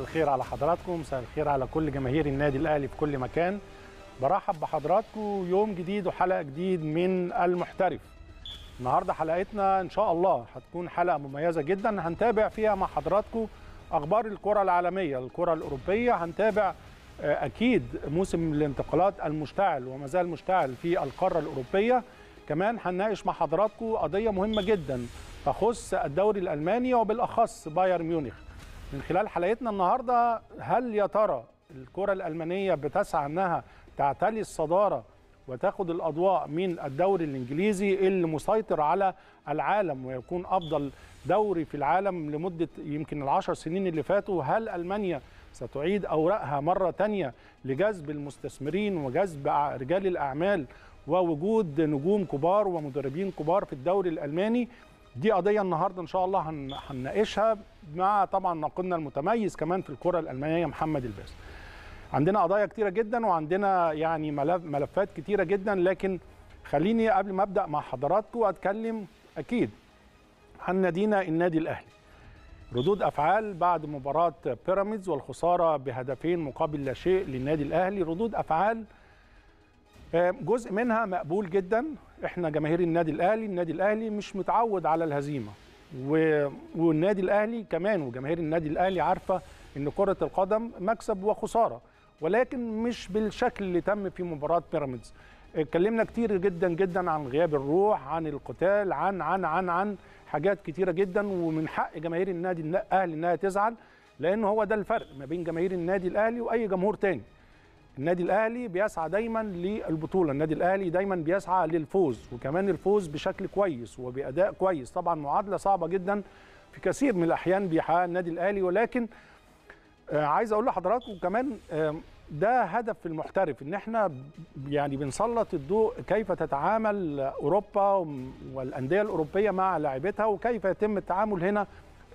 الخير على حضراتكم مساء الخير على كل جماهير النادي الاهلي في كل مكان برحب بحضراتكم يوم جديد وحلقه جديد من المحترف النهارده حلقتنا ان شاء الله هتكون حلقه مميزه جدا هنتابع فيها مع حضراتكم اخبار الكره العالميه الكره الاوروبيه هنتابع آه، اكيد موسم الانتقالات المشتعل وما زال مشتعل في القاره الاوروبيه كمان هنناقش مع حضراتكم قضيه مهمه جدا تخص الدوري الالماني وبالاخص بايرن ميونخ من خلال حلقتنا النهارده هل يا ترى الكره الالمانيه بتسعى انها تعتلي الصداره وتاخد الاضواء من الدوري الانجليزي اللي مسيطر على العالم ويكون افضل دوري في العالم لمده يمكن العشر سنين اللي فاتوا هل المانيا ستعيد اوراقها مره تانية لجذب المستثمرين وجذب رجال الاعمال ووجود نجوم كبار ومدربين كبار في الدوري الالماني دي قضيه النهارده ان شاء الله هنناقشها مع طبعا ناقدنا المتميز كمان في الكره الالمانيه محمد الباس عندنا قضايا كتيره جدا وعندنا يعني ملف ملفات كتيره جدا لكن خليني قبل ما ابدا مع حضراتكم اتكلم اكيد عن نادينا النادي الاهلي ردود افعال بعد مباراه بيراميدز والخساره بهدفين مقابل لا شيء للنادي الاهلي ردود افعال آه، جزء منها مقبول جدا احنا جماهير النادي الاهلي النادي الاهلي مش متعود على الهزيمه و... والنادي الاهلي كمان وجماهير النادي الاهلي عارفه ان كره القدم مكسب وخساره ولكن مش بالشكل اللي تم في مباراه بيراميدز اتكلمنا كتير جدا جدا عن غياب الروح عن القتال عن عن عن عن حاجات كتيره جدا ومن حق جماهير النادي الاهلي انها تزعل لان هو ده الفرق ما بين جماهير النادي الاهلي واي جمهور تاني النادي الاهلي بيسعى دايما للبطوله النادي الاهلي دايما بيسعى للفوز وكمان الفوز بشكل كويس وباداء كويس طبعا معادله صعبه جدا في كثير من الاحيان بيحققها النادي الاهلي ولكن آه، عايز اقول لحضراتكم كمان آه، ده هدف المحترف ان احنا يعني بنسلط الضوء كيف تتعامل اوروبا والانديه الاوروبيه مع لاعبتها وكيف يتم التعامل هنا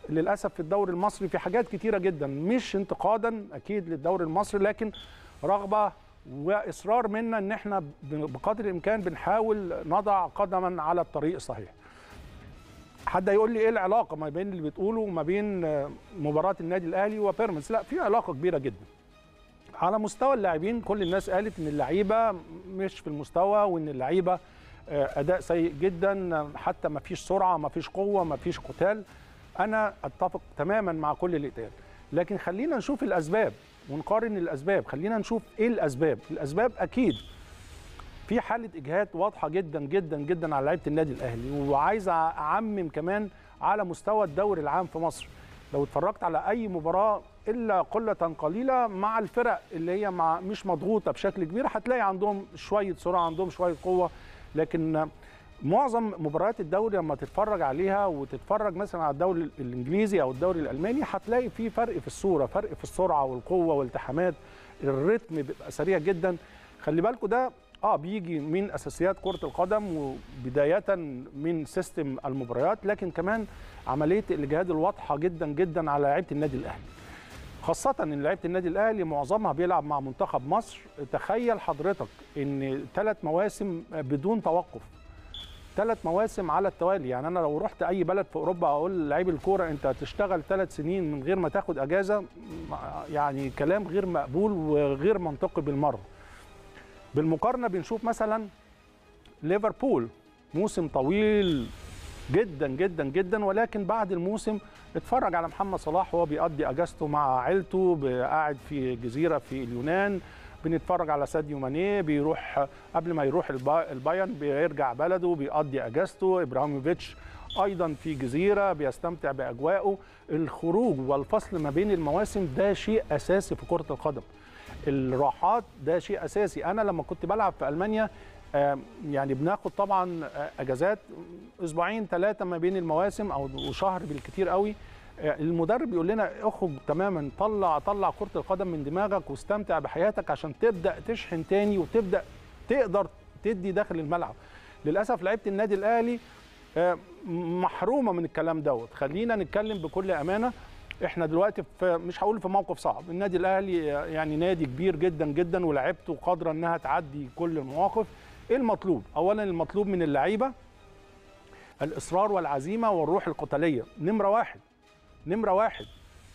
للاسف في الدوري المصري في حاجات كتيره جدا مش انتقادا اكيد للدوري المصري لكن رغبه واصرار منا ان احنا بقدر الامكان بنحاول نضع قدما على الطريق الصحيح حد هيقول لي ايه العلاقه ما بين اللي بتقوله وما بين مباراه النادي الاهلي وبيراميدز لا في علاقه كبيره جدا على مستوى اللاعبين كل الناس قالت ان اللعيبه مش في المستوى وان اللعيبه آه، اداء سيء جدا حتى ما فيش سرعه ما فيش قوه ما فيش قتال انا اتفق تماما مع كل اللي اتقال لكن خلينا نشوف الاسباب ونقارن الاسباب خلينا نشوف ايه الاسباب الاسباب اكيد في حاله اجهاد واضحه جدا جدا جدا على لعيبه النادي الاهلي وعايز اعمم كمان على مستوى الدوري العام في مصر لو اتفرجت على اي مباراه الا قله قليله مع الفرق اللي هي مع مش مضغوطه بشكل كبير هتلاقي عندهم شويه سرعه عندهم شويه قوه لكن معظم مباريات الدوري لما تتفرج عليها وتتفرج مثلا على الدوري الانجليزي او الدوري الالماني هتلاقي في فرق في الصوره فرق في السرعه والقوه والتحامات الريتم بيبقى سريع جدا خلي بالكم ده اه بيجي من اساسيات كره القدم وبدايه من سيستم المباريات لكن كمان عمليه الاجهاد الواضحه جدا جدا على لعيبه النادي الاهلي خاصة ان لعيبة النادي الاهلي معظمها بيلعب مع منتخب مصر، تخيل حضرتك ان ثلاث مواسم بدون توقف ثلاث مواسم على التوالي يعني انا لو رحت اي بلد في اوروبا اقول لعيب الكوره انت تشتغل ثلاث سنين من غير ما تاخد اجازه يعني كلام غير مقبول وغير منطقي بالمره بالمقارنه بنشوف مثلا ليفربول موسم طويل جدا جدا جدا ولكن بعد الموسم اتفرج على محمد صلاح وهو بيقضي اجازته مع عيلته قاعد في جزيره في اليونان بنتفرج على ساديو ماني بيروح قبل ما يروح البايرن بيرجع بلده بيقضي اجازته ابراهيموفيتش ايضا في جزيره بيستمتع باجواءه الخروج والفصل ما بين المواسم ده شيء اساسي في كره القدم الراحات ده شيء اساسي انا لما كنت بلعب في المانيا يعني بناخد طبعا اجازات اسبوعين ثلاثه ما بين المواسم او شهر بالكثير قوي المدرب يقول لنا اخرج تماما طلع طلع كره القدم من دماغك واستمتع بحياتك عشان تبدا تشحن تاني وتبدا تقدر تدي داخل الملعب للاسف لعيبه النادي الاهلي آه، محرومه من الكلام دوت خلينا نتكلم بكل امانه احنا دلوقتي في مش هقول في موقف صعب النادي الاهلي آه، يعني نادي كبير جدا جدا ولعبته قادره انها تعدي كل المواقف ايه المطلوب اولا المطلوب من اللعيبه الاصرار والعزيمه والروح القتاليه نمره واحد نمره واحد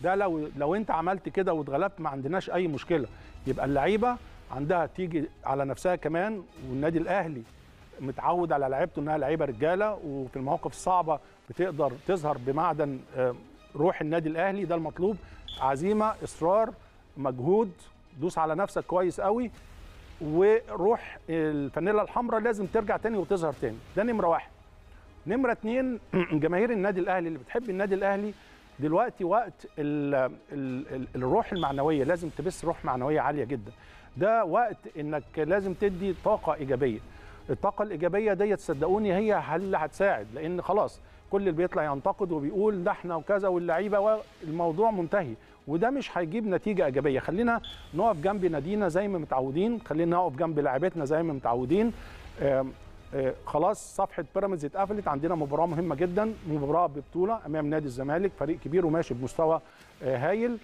ده لو لو انت عملت كده واتغلبت ما عندناش اي مشكله يبقى اللعيبه عندها تيجي على نفسها كمان والنادي الاهلي متعود على لعيبته انها لعيبه رجاله وفي المواقف الصعبه بتقدر تظهر بمعدن آه، روح النادي الاهلي ده المطلوب عزيمه اصرار مجهود دوس على نفسك كويس قوي وروح الفانيلا الحمراء لازم ترجع تاني وتظهر تاني ده نمره واحد نمره اتنين جماهير النادي الاهلي اللي بتحب النادي الاهلي دلوقتي وقت الـ الـ الروح المعنويه لازم تبث روح معنويه عاليه جدا ده وقت انك لازم تدي طاقه ايجابيه الطاقه الايجابيه ديت صدقوني هي اللي هتساعد لان خلاص كل اللي بيطلع ينتقد وبيقول ده احنا وكذا واللعيبه والموضوع منتهي وده مش هيجيب نتيجه ايجابيه خلينا نقف جنب نادينا زي ما متعودين خلينا نقف جنب لاعبتنا زي ما متعودين آه، خلاص صفحه بيراميدز اتقفلت عندنا مباراه مهمه جدا مباراه ببطوله امام نادي الزمالك فريق كبير وماشي بمستوى آه، هايل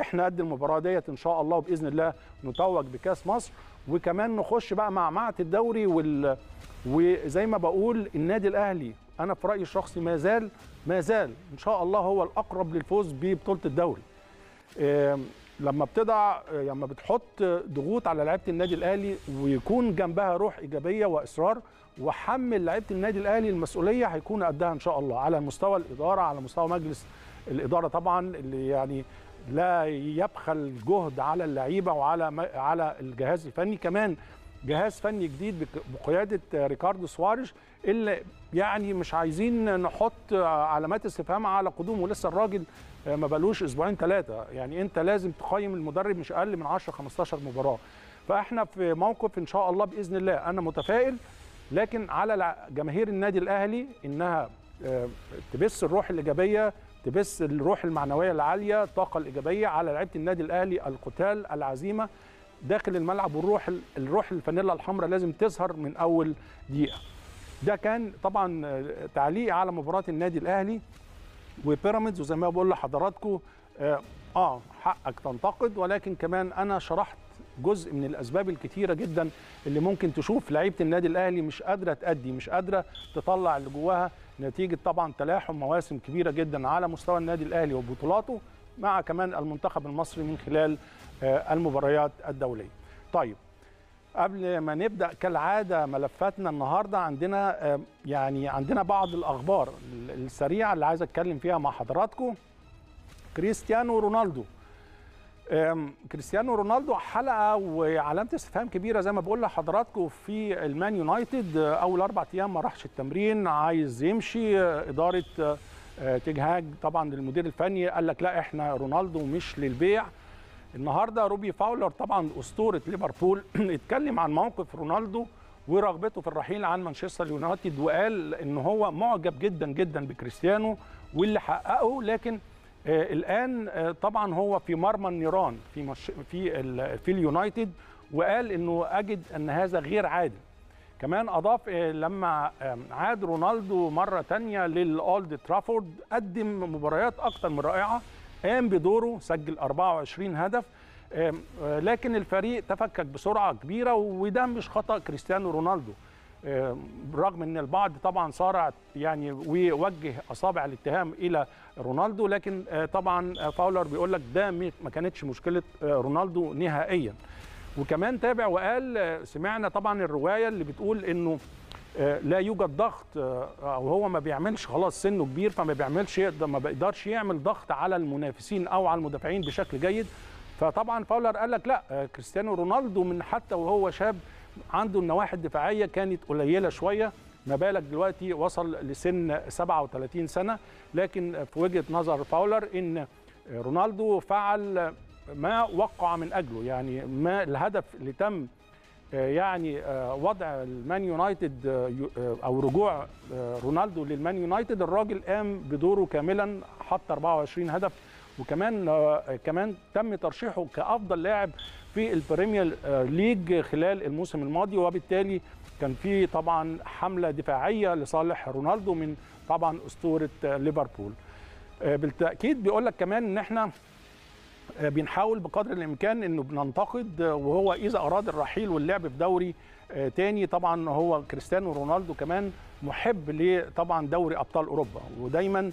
احنا قد المباراه ديت ان شاء الله وباذن الله نتوج بكاس مصر وكمان نخش بقى مع معة الدوري وال وزي ما بقول النادي الاهلي انا في رايي الشخصي ما زال ما زال ان شاء الله هو الاقرب للفوز ببطوله الدوري لما بتضع آه، لما بتحط ضغوط على لعيبه النادي الاهلي ويكون جنبها روح ايجابيه واصرار وحمل لعيبه النادي الاهلي المسؤوليه هيكون قدها ان شاء الله على مستوى الاداره على مستوى مجلس الاداره طبعا اللي يعني لا يبخل جهد على اللعيبه وعلى على الجهاز الفني كمان جهاز فني جديد بقياده ريكاردو سواريش اللي يعني مش عايزين نحط علامات استفهام على قدومه لسه الراجل ما بلوش اسبوعين ثلاثه يعني انت لازم تقيم المدرب مش اقل من 10 15 مباراه فاحنا في موقف ان شاء الله باذن الله انا متفائل لكن على جماهير النادي الاهلي انها آه، تبث الروح الايجابيه تبث الروح المعنويه العاليه الطاقه الايجابيه على لعيبه النادي الاهلي القتال العزيمه داخل الملعب والروح الروح الفانيلا الحمراء لازم تظهر من اول دقيقه ده كان طبعا آه، تعليقي على مباراه النادي الاهلي وبيراميدز وزي ما بقول لحضراتكم اه, آه، حقك تنتقد ولكن كمان انا شرحت جزء من الاسباب الكتيره جدا اللي ممكن تشوف لعيبه النادي الاهلي مش قادره تادي مش قادره تطلع اللي جواها نتيجه طبعا تلاحم مواسم كبيره جدا على مستوى النادي الاهلي وبطولاته مع كمان المنتخب المصري من خلال آه، المباريات الدوليه. طيب قبل ما نبدا كالعاده ملفاتنا النهارده عندنا آه، يعني عندنا بعض الاخبار السريعه اللي عايز اتكلم فيها مع حضراتكم كريستيانو رونالدو كريستيانو رونالدو حلقه وعلامه استفهام كبيره زي ما بقول لحضراتكم في المان يونايتد اول اربع ايام ما راحش التمرين عايز يمشي اداره أه، تجهاج طبعا المدير الفني قال لك لا احنا رونالدو مش للبيع النهارده روبي فاولر طبعا اسطوره ليفربول اتكلم عن موقف رونالدو ورغبته في الرحيل عن مانشستر يونايتد وقال ان هو معجب جدا جدا بكريستيانو واللي حققه لكن آه، الان آه، طبعا هو في مرمى النيران في مش في في اليونايتد وقال انه اجد ان هذا غير عادل كمان اضاف آه، لما عاد رونالدو مره تانية للاولد ترافورد قدم مباريات اكثر من رائعه قام بدوره سجل 24 هدف لكن الفريق تفكك بسرعه كبيره وده مش خطا كريستيانو رونالدو برغم آه، ان البعض طبعا صارع يعني ووجه اصابع الاتهام الى رونالدو لكن آه، طبعا آه، فاولر بيقول لك ده ما كانتش مشكله رونالدو نهائيا وكمان تابع وقال سمعنا طبعا الروايه اللي بتقول انه لا يوجد ضغط او هو ما بيعملش خلاص سنه كبير فما بيعملش يقدر ما بيقدرش يعمل ضغط على المنافسين او على المدافعين بشكل جيد فطبعا فاولر قال لك لا كريستيانو رونالدو من حتى وهو شاب عنده النواحي الدفاعيه كانت قليله شويه ما بالك دلوقتي وصل لسن 37 سنه لكن في وجهه نظر فاولر ان رونالدو فعل ما وقع من اجله يعني ما الهدف اللي تم يعني وضع المان يونايتد او رجوع رونالدو للمان يونايتد الراجل قام بدوره كاملا حط 24 هدف وكمان كمان تم ترشيحه كافضل لاعب في البريمير ليج خلال الموسم الماضي وبالتالي كان في طبعا حمله دفاعيه لصالح رونالدو من طبعا اسطوره ليفربول آه، بالتاكيد بيقول لك كمان ان احنا آه، بنحاول بقدر الامكان انه بننتقد آه، وهو اذا اراد الرحيل واللعب في دوري تاني طبعا هو كريستيانو رونالدو كمان محب لطبعا دوري ابطال اوروبا ودايما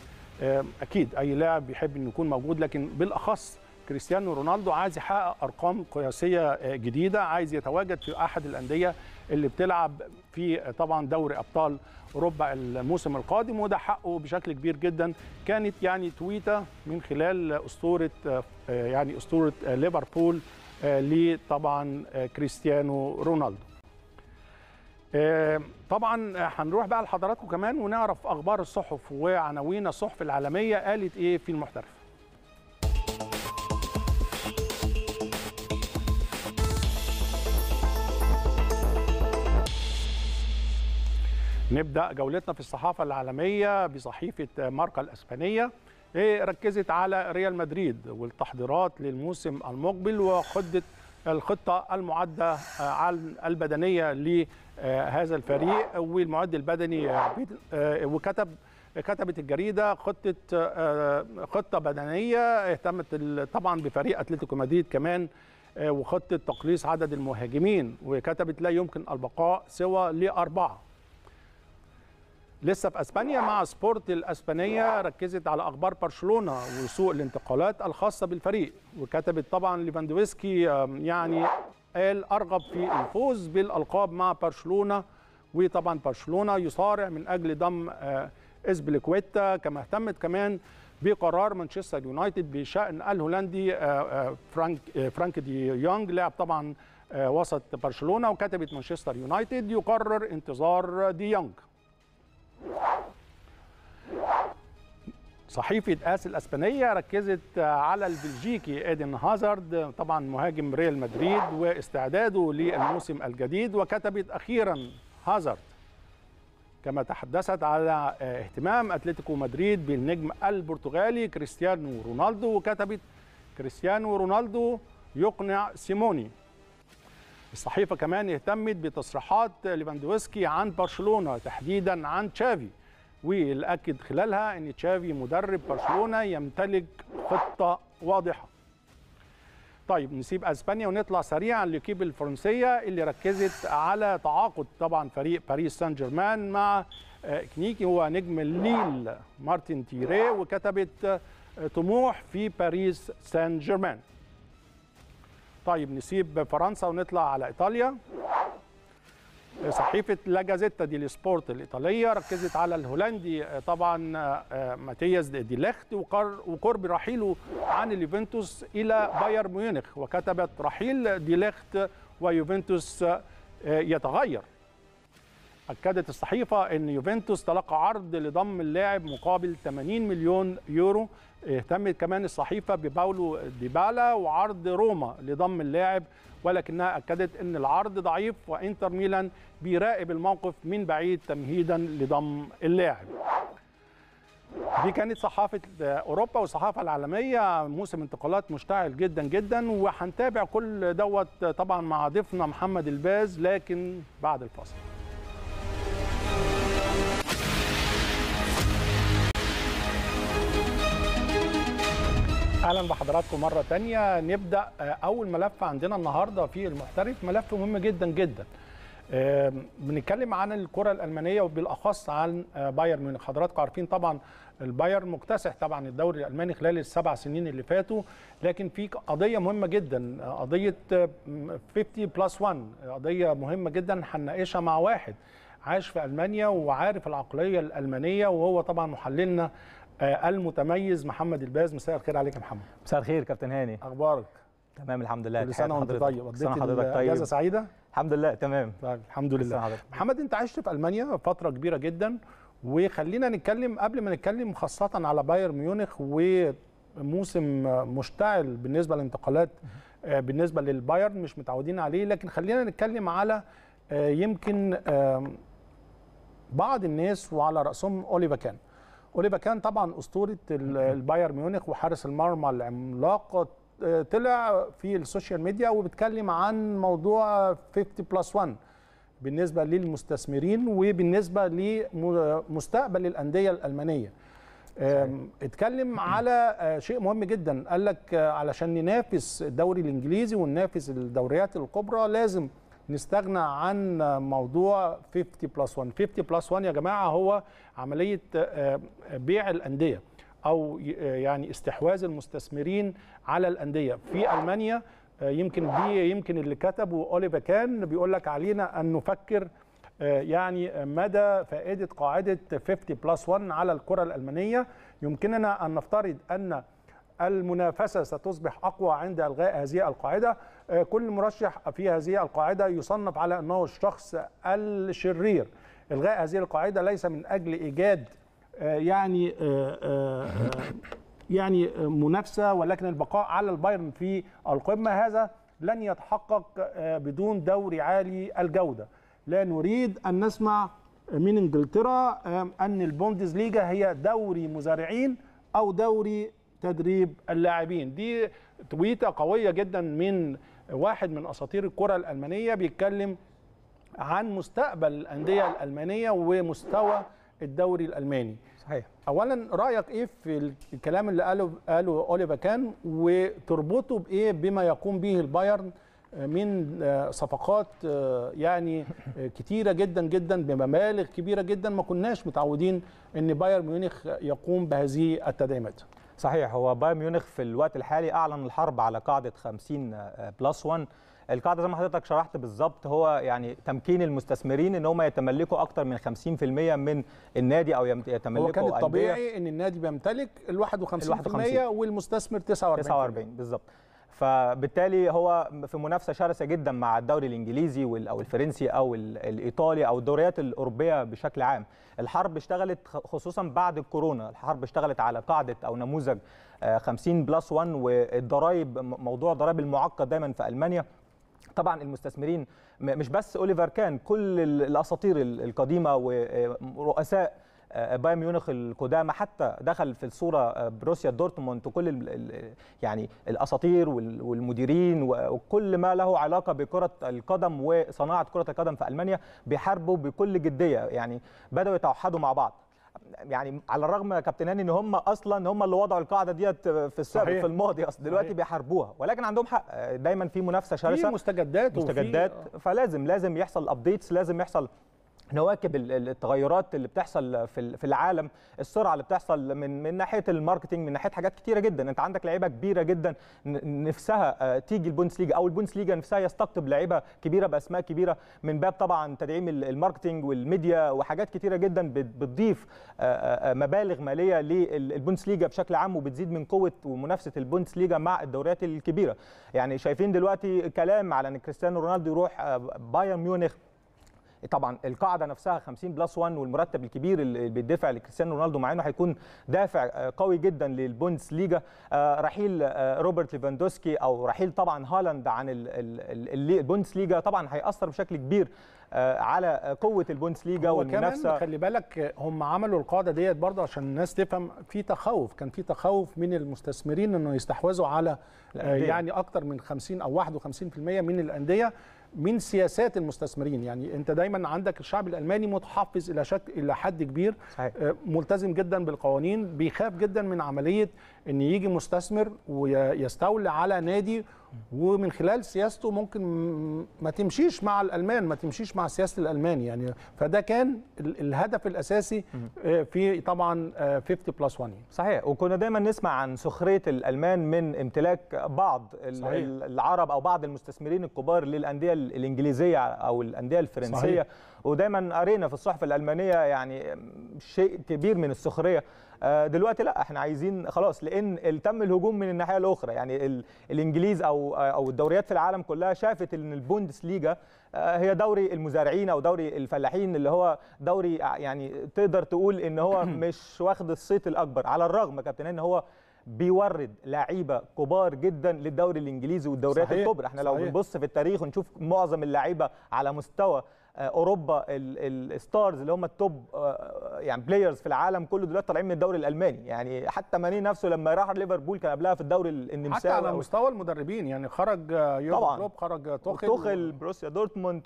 اكيد اي لاعب بيحب انه يكون موجود لكن بالاخص كريستيانو رونالدو عايز يحقق ارقام قياسيه جديده عايز يتواجد في احد الانديه اللي بتلعب في طبعا دوري ابطال اوروبا الموسم القادم وده حقه بشكل كبير جدا كانت يعني تويته من خلال اسطوره يعني اسطوره ليفربول لطبعا كريستيانو رونالدو طبعا هنروح بقى لحضراتكم كمان ونعرف اخبار الصحف وعناوين الصحف العالميه قالت ايه في المحترف نبدا جولتنا في الصحافه العالميه بصحيفه ماركا الاسبانيه إيه، ركزت على ريال مدريد والتحضيرات للموسم المقبل وخدت الخطه المعده آه، البدنيه لهذا الفريق والمعد البدني آه، آه، وكتب كتبت الجريده خطه خطه بدنيه اهتمت طبعا بفريق اتلتيكو مدريد كمان وخطه تقليص عدد المهاجمين وكتبت لا يمكن البقاء سوى لاربعه لسه في اسبانيا مع سبورت الاسبانيه ركزت على اخبار برشلونه وسوء الانتقالات الخاصه بالفريق وكتبت طبعا ليفاندوفسكي يعني قال ارغب في الفوز بالالقاب مع برشلونه وطبعا برشلونه يصارع من اجل ضم اسبليكويتا آه، كما اهتمت كمان بقرار مانشستر يونايتد بشان الهولندي آه، آه، فرانك فرانك دي يونغ لاعب طبعا وسط برشلونه وكتبت مانشستر يونايتد يقرر انتظار دي يونغ صحيفة آس الأسبانية ركزت على البلجيكي إيدن هازارد طبعا مهاجم ريال مدريد واستعداده للموسم الجديد وكتبت أخيرا هازارد كما تحدثت على اهتمام أتلتيكو مدريد بالنجم البرتغالي كريستيانو رونالدو وكتبت كريستيانو رونالدو يقنع سيموني الصحيفه كمان اهتمت بتصريحات ليفاندوفسكي عن برشلونه تحديدا عن تشافي والاكد خلالها ان تشافي مدرب برشلونه يمتلك خطه واضحه طيب نسيب اسبانيا ونطلع سريعا لكيب الفرنسيه اللي ركزت على تعاقد طبعا فريق باريس سان جيرمان مع آه، كنيكي هو نجم الليل مارتن تيري وكتبت آه، طموح في باريس سان جيرمان طيب نسيب فرنسا ونطلع على ايطاليا صحيفه لا جازيتا دي السبورت الايطاليه ركزت على الهولندي آه، طبعا آه، آه، ماتياس دي ليخت وقرب رحيله عن اليوفنتوس الى بايرن ميونخ وكتبت رحيل دي ليخت ويوفنتوس يتغير اكدت الصحيفه ان يوفنتوس تلقى عرض لضم اللاعب مقابل 80 مليون يورو اهتمت كمان الصحيفة بباولو ديبالا وعرض روما لضم اللاعب ولكنها أكدت أن العرض ضعيف وإنتر ميلان بيراقب الموقف من بعيد تمهيدا لضم اللاعب دي كانت صحافة أوروبا والصحافة العالمية موسم انتقالات مشتعل جدا جدا وهنتابع كل دوت طبعا مع ضيفنا محمد الباز لكن بعد الفاصل اهلا بحضراتكم مره تانية نبدا آه، اول ملف عندنا النهارده في المحترف ملف مهم جدا جدا بنتكلم عن الكره الالمانيه وبالاخص عن آه، بايرن ميونخ حضراتكم عارفين طبعا البايرن مكتسح طبعا الدوري الالماني خلال السبع سنين اللي فاتوا لكن في قضيه مهمه جدا آه، قضيه 50 بلس 1 قضيه مهمه جدا هنناقشها مع واحد عاش في المانيا وعارف العقليه الالمانيه وهو طبعا محللنا آه، المتميز محمد الباز مساء الخير عليك يا محمد مساء الخير كابتن هاني اخبارك تمام الحمد لله كل سنه وانت طيب سنة حضرتك طيب اجازه سعيده الحمد لله تمام طيب الحمد لله محمد انت عشت في المانيا فتره كبيره جدا وخلينا نتكلم قبل ما نتكلم خاصه على بايرن ميونخ وموسم مشتعل بالنسبه للانتقالات آه، بالنسبه للبايرن مش متعودين عليه لكن خلينا نتكلم على آه، يمكن بعض الناس وعلى راسهم اوليفا كان اوليفا كان طبعا اسطوره البايرن ميونخ وحارس المرمى العملاق طلع في السوشيال ميديا وبيتكلم عن موضوع 50 بلس 1 بالنسبه للمستثمرين وبالنسبه لمستقبل الانديه الالمانيه اتكلم على آه، شيء مهم جدا قال لك آه، علشان ننافس الدوري الانجليزي وننافس الدوريات الكبرى لازم نستغنى عن موضوع 50 بلس 1 50 بلس 1 يا جماعه هو عمليه آه، آه، بيع الانديه او آه، يعني استحواذ المستثمرين على الانديه في المانيا يمكن دي يمكن اللي كتبه اوليفا كان بيقول لك علينا ان نفكر يعني مدى فائده قاعده 50 بلس 1 على الكره الالمانيه يمكننا ان نفترض ان المنافسة ستصبح أقوى عند إلغاء هذه القاعدة آه، كل مرشح في هذه القاعدة يصنف على أنه الشخص الشرير إلغاء هذه القاعدة ليس من أجل إيجاد آه، يعني آه، يعني منافسة ولكن البقاء على البايرن في القمة هذا لن يتحقق بدون دوري عالي الجودة لا نريد أن نسمع من إنجلترا أن ليجا هي دوري مزارعين أو دوري تدريب اللاعبين دي تويته قويه جدا من واحد من اساطير الكره الالمانيه بيتكلم عن مستقبل الانديه الالمانيه ومستوى الدوري الالماني صحيح اولا رايك ايه في الكلام اللي قاله قاله اوليفا كان وتربطه بايه بما يقوم به البايرن من صفقات يعني كتيرة جدا جدا بمبالغ كبيرة جدا ما كناش متعودين ان بايرن ميونخ يقوم بهذه التدعيمات صحيح هو بايرن ميونخ في الوقت الحالي اعلن الحرب على قاعده 50 بلس 1 القاعده زي ما حضرتك شرحت بالظبط هو يعني تمكين المستثمرين ان هم يتملكوا اكثر من 50% من النادي او يتملكوا هو كان الطبيعي ان النادي بيمتلك ال 51%, ال 51 والمستثمر 49 49 بالظبط فبالتالي هو في منافسه شرسه جدا مع الدوري الانجليزي او الفرنسي او الايطالي او الدوريات الاوروبيه بشكل عام الحرب اشتغلت خصوصا بعد الكورونا الحرب اشتغلت على قاعده او نموذج 50 آه، بلس 1 والضرايب موضوع الضرايب المعقد دايما في المانيا طبعا المستثمرين مش بس اوليفر كان كل الاساطير القديمه ورؤساء آه، آه، بايرن ميونخ القدامى حتى دخل في الصوره آه، بروسيا دورتموند وكل يعني الاساطير والمديرين وكل ما له علاقه بكره القدم وصناعه كره القدم في المانيا بيحاربوا بكل جديه يعني بداوا يتوحدوا مع بعض يعني على الرغم يا كابتن هاني ان هم اصلا هم اللي وضعوا القاعده ديت في السابق صحيح. في الماضي اصل دلوقتي صحيح. بيحاربوها ولكن عندهم حق آه، دايما في منافسه شرسه في مستجدات مستجدات وفي... فلازم لازم يحصل ابديتس لازم يحصل نواكب التغيرات اللي بتحصل في العالم السرعه اللي بتحصل من من ناحيه الماركتنج من ناحيه حاجات كتيره جدا انت عندك لعيبه كبيره جدا نفسها آه، تيجي البوندسليجا او البوندسليجا نفسها يستقطب لعيبه كبيره باسماء كبيره من باب طبعا تدعيم الماركتنج والميديا وحاجات كتيره جدا بتضيف آه، آه، مبالغ ماليه للبوندسليجا بشكل عام وبتزيد من قوه ومنافسه البوندسليجا مع الدوريات الكبيره يعني شايفين دلوقتي كلام على ان كريستيانو رونالدو يروح بايرن ميونخ طبعا القاعده نفسها 50 بلس 1 والمرتب الكبير اللي بيدفع لكريستيانو رونالدو مع انه هيكون دافع آه، قوي جدا للبوندس ليجا آه، رحيل آه، روبرت ليفاندوسكي او رحيل طبعا هالاند عن البوندس ليجا طبعا هياثر بشكل كبير على قوه البوندس ليجا والمنافسه خلي بالك هم عملوا القاعده ديت برضه عشان الناس تفهم في تخوف كان في تخوف من المستثمرين انه يستحوذوا على يعني اكتر من 50 او 51% من الانديه من سياسات المستثمرين يعني انت دايما عندك الشعب الالماني متحفظ الى شك الى حد كبير آه، ملتزم جدا بالقوانين بيخاف جدا من عمليه ان يجي مستثمر ويستولي على نادي ومن خلال سياسته ممكن ما تمشيش مع الالمان ما تمشيش مع سياسه الالمان يعني فده كان الهدف الاساسي آه، في طبعا 50 بلس 1 صحيح وكنا دايما نسمع عن سخريه الالمان من امتلاك بعض صحيح. العرب او بعض المستثمرين الكبار للانديه الانجليزيه او الانديه الفرنسيه صحيح. ودايما قرينا في الصحف الالمانيه يعني شيء كبير من السخريه آه، دلوقتي لا احنا عايزين خلاص لان تم الهجوم من الناحيه الاخرى يعني الانجليز او او الدوريات في العالم كلها شافت ان البوندس ليجا آه، هي دوري المزارعين او دوري الفلاحين اللي هو دوري يعني تقدر تقول ان هو مش واخد الصيت الاكبر على الرغم كابتن ان هو بيورد لعيبه كبار جدا للدوري الانجليزي والدوريات الكبرى احنا صحيح. لو بنبص في التاريخ ونشوف معظم اللعيبه على مستوى آه، اوروبا الستارز اللي هم التوب آه، آه، يعني بلايرز في العالم كله دلوقتي طالعين من الدوري الالماني يعني حتى ماني نفسه لما راح ليفربول كان قبلها في الدوري النمساوي حتى على مستوى المدربين يعني خرج يورجن كلوب خرج توخل توخل بروسيا دورتموند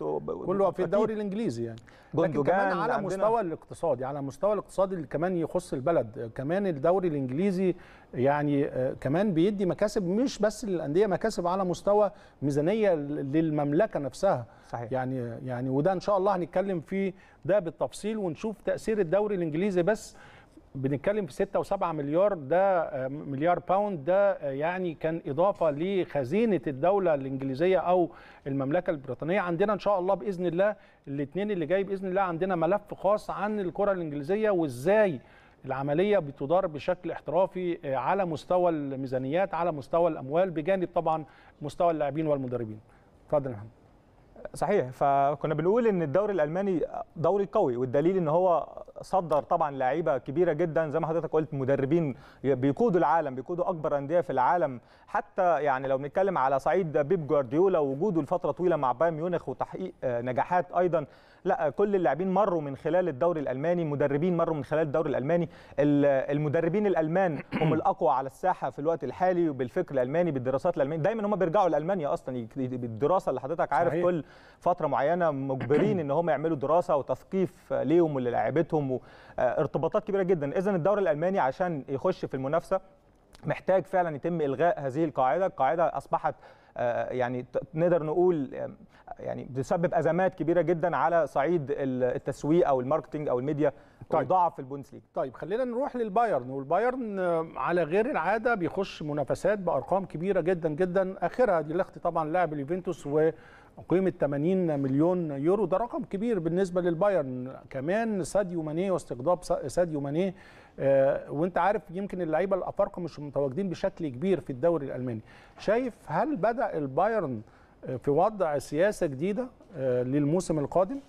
كله في الدوري الانجليزي يعني لكن كمان على مستوى الاقتصادي يعني على مستوى الاقتصادي اللي كمان يخص البلد كمان الدوري الانجليزي يعني آه، كمان بيدي مكاسب مش بس للانديه مكاسب على مستوى ميزانيه للمملكه نفسها صحيح. يعني يعني وده ان شاء الله هنتكلم فيه ده بالتفصيل ونشوف تاثير الدوري الانجليزي بس بنتكلم في 6 و7 مليار ده آه، مليار باوند ده آه، يعني كان اضافه لخزينه الدوله الانجليزيه او المملكه البريطانيه عندنا ان شاء الله باذن الله الاثنين اللي جاي باذن الله عندنا ملف خاص عن الكره الانجليزيه وازاي العملية بتدار بشكل احترافي آه، على مستوى الميزانيات على مستوى الأموال بجانب طبعا مستوى اللاعبين والمدربين اتفضل يا محمد صحيح فكنا بنقول ان الدوري الالماني دوري قوي والدليل ان هو صدر طبعا لعيبه كبيره جدا زي ما حضرتك قلت مدربين بيقودوا العالم بيقودوا اكبر انديه في العالم حتى يعني لو بنتكلم على صعيد بيب جوارديولا ووجوده لفتره طويله مع بايرن ميونخ وتحقيق آه، نجاحات ايضا لا كل اللاعبين مروا من خلال الدوري الالماني المدربين مروا من خلال الدوري الالماني المدربين الالمان هم الاقوى على الساحه في الوقت الحالي وبالفكر الالماني بالدراسات الالمانيه دايما هم بيرجعوا لالمانيا اصلا بالدراسه اللي حضرتك عارف صحيح. كل فتره معينه مجبرين ان هم يعملوا دراسه وتثقيف ليهم وللاعيبتهم آه، ارتباطات كبيره جدا اذا الدوري الالماني عشان يخش في المنافسه محتاج فعلا يتم الغاء هذه القاعده القاعده اصبحت آه، يعني نقدر نقول يعني بتسبب ازمات كبيره جدا على صعيد التسويق او الماركتنج او الميديا طيب. وضعف البوندسليجا طيب خلينا نروح للبايرن والبايرن على غير العاده بيخش منافسات بارقام كبيره جدا جدا اخرها دي لخت طبعا لاعب اليوفنتوس و قيمة 80 مليون يورو ده رقم كبير بالنسبة للبايرن كمان ساديو ماني واستقطاب ساديو ماني آه وانت عارف يمكن اللعيبة الأفارقة مش متواجدين بشكل كبير في الدوري الألماني شايف هل بدأ البايرن في وضع سياسه جديده آه، للموسم القادم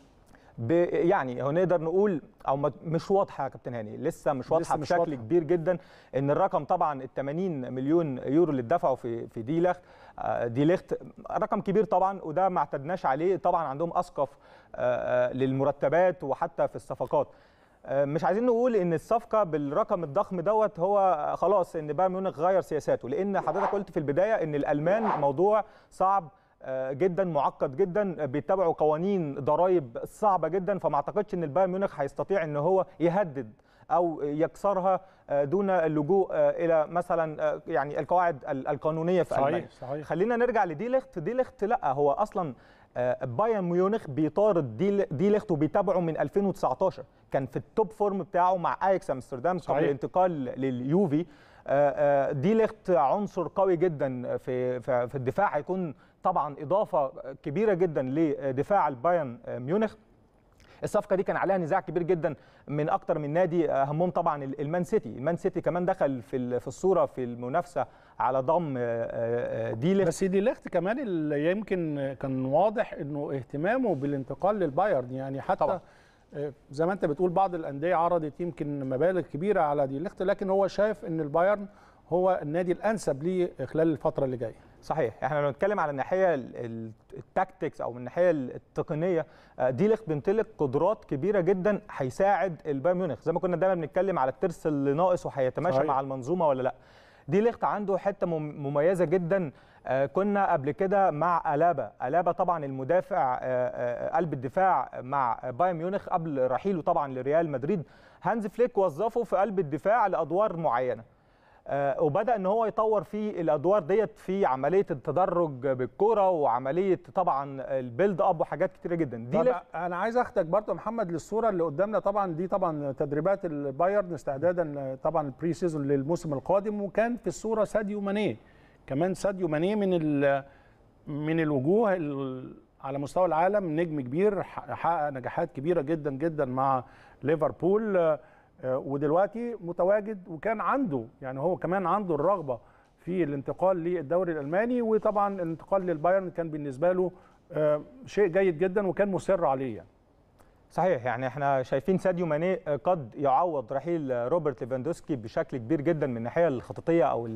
يعني نقدر نقول او مش واضحه يا كابتن هاني لسه مش واضحه لسه مش بشكل واضحة. كبير جدا ان الرقم طبعا ال 80 مليون يورو اللي اتدفعوا في في دي لخت آه، دي لخت رقم كبير طبعا وده ما اعتدناش عليه طبعا عندهم اسقف آه، للمرتبات وحتى في الصفقات مش عايزين نقول ان الصفقه بالرقم الضخم دوت هو خلاص ان بايرن ميونخ غير سياساته لان حضرتك قلت في البدايه ان الالمان موضوع صعب جدا معقد جدا بيتبعوا قوانين ضرائب صعبه جدا فما اعتقدش ان البايرن ميونخ هيستطيع ان هو يهدد او يكسرها دون اللجوء الى مثلا يعني القواعد القانونيه في صحيح المانيا صحيح. خلينا نرجع لدي ليخت دي ليخت لا هو اصلا آه، بايرن ميونخ بيطارد دي ليخت وبيتابعه من 2019 كان في التوب فورم بتاعه مع اياكس امستردام قبل الانتقال لليوفي آه، آه، دي ليخت عنصر قوي جدا في في الدفاع هيكون طبعا اضافه كبيره جدا لدفاع البايرن ميونخ الصفقه دي كان عليها نزاع كبير جدا من اكتر من نادي اهمهم طبعا المان سيتي المان سيتي كمان دخل في في الصوره في المنافسه على ضم آه، آه، دي ليخت بس دي ليخت كمان اللي يمكن كان واضح انه اهتمامه بالانتقال للبايرن يعني حتى طبعا. آه، زي ما انت بتقول بعض الانديه عرضت يمكن مبالغ كبيره على دي ليخت لكن هو شايف ان البايرن هو النادي الانسب ليه خلال الفتره اللي جايه صحيح احنا لو نتكلم على الناحيه التاكتكس او من الناحيه التقنيه آه، دي ليخت بيمتلك قدرات كبيره جدا هيساعد البايرن ميونخ زي ما كنا دايما بنتكلم على الترس اللي ناقص وهيتماشى مع المنظومه ولا لا دي ليخت عنده حته مميزه جدا آه، كنا قبل كده مع الابا الابا طبعا المدافع آه، قلب الدفاع مع بايرن ميونخ قبل رحيله طبعا لريال مدريد هانز فليك وظفه في قلب الدفاع لادوار معينه آه، وبدا ان هو يطور في الادوار ديت في عمليه التدرج بالكوره وعمليه طبعا البيلد اب وحاجات كتيره جدا دي طب انا عايز اخدك برضو محمد للصوره اللي قدامنا طبعا دي طبعا تدريبات البايرن استعدادا طبعا البري سيزون للموسم القادم وكان في الصوره ساديو ماني كمان ساديو ماني من ال... من الوجوه على مستوى العالم نجم كبير حقق نجاحات كبيره جدا جدا مع ليفربول آه، ودلوقتي متواجد وكان عنده يعني هو كمان عنده الرغبه في الانتقال للدوري الالماني وطبعا الانتقال للبايرن كان بالنسبه له آه، شيء جيد جدا وكان مصر عليه يعني. صحيح يعني احنا شايفين ساديو ماني قد يعوض رحيل روبرت ليفاندوسكي بشكل كبير جدا من الناحيه الخططيه او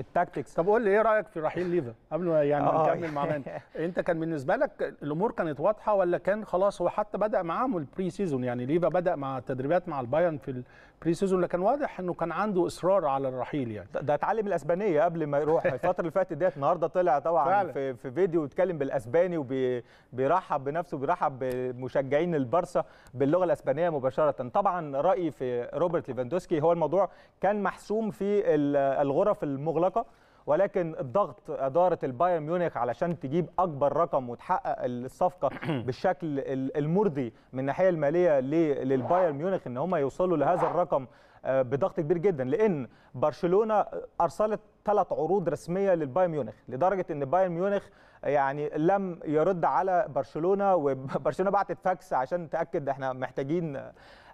التاكتكس طب قول لي ايه رايك في رحيل ليفا قبل ما يعني آه. نكمل مع ماني انت كان بالنسبه لك الامور كانت واضحه ولا كان خلاص هو حتى بدا معاهم البري سيزون يعني ليفا بدا مع التدريبات مع البايرن في بري سيزون لكن واضح انه كان عنده اصرار على الرحيل يعني ده اتعلم الاسبانيه قبل ما يروح الفتره اللي فاتت ديت النهارده طلع طبعا فعلا. في, في فيديو بيتكلم بالاسباني وبيرحب بنفسه بيرحب بمشجعين البارسا باللغه الاسبانيه مباشره طبعا رايي في روبرت ليفاندوسكي هو الموضوع كان محسوم في الغرف المغلقه ولكن الضغط اداره البايرن ميونخ علشان تجيب اكبر رقم وتحقق الصفقه بالشكل المرضي من الناحيه الماليه للبايرن ميونخ ان هم يوصلوا لهذا الرقم آه، بضغط كبير جدا لان برشلونه ارسلت ثلاث عروض رسميه للبايرن ميونخ لدرجه ان بايرن ميونخ آه، يعني لم يرد على برشلونه وبرشلونه بعتت فاكس عشان تاكد احنا محتاجين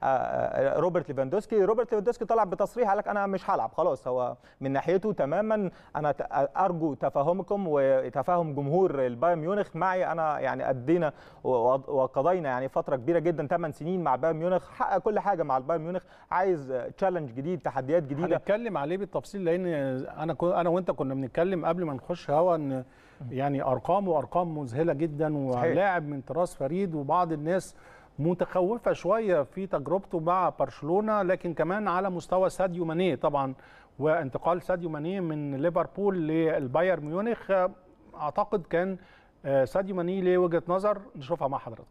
آه، آه، روبرت ليفاندوسكي روبرت ليفاندوسكي طلع بتصريح قال لك انا مش هلعب خلاص هو من ناحيته تماما انا ارجو تفاهمكم وتفاهم جمهور البايرن ميونخ معي انا يعني ادينا وقضينا يعني فتره كبيره جدا 8 سنين مع بايرن ميونخ حقق كل حاجه مع البايرن ميونخ عايز تشالنج جديد تحديات جديده هنتكلم عليه بالتفصيل لان انا انا وانت كنا بنتكلم قبل ما نخش هوا ان يعني ارقامه ارقام مذهله جدا ولاعب من تراث فريد وبعض الناس متخوفه شويه في تجربته مع برشلونه لكن كمان على مستوى ساديو ماني طبعا وانتقال ساديو ماني من ليفربول للبايرن ميونخ اعتقد كان آه، ساديو ماني ليه وجهه نظر نشوفها مع حضراتكم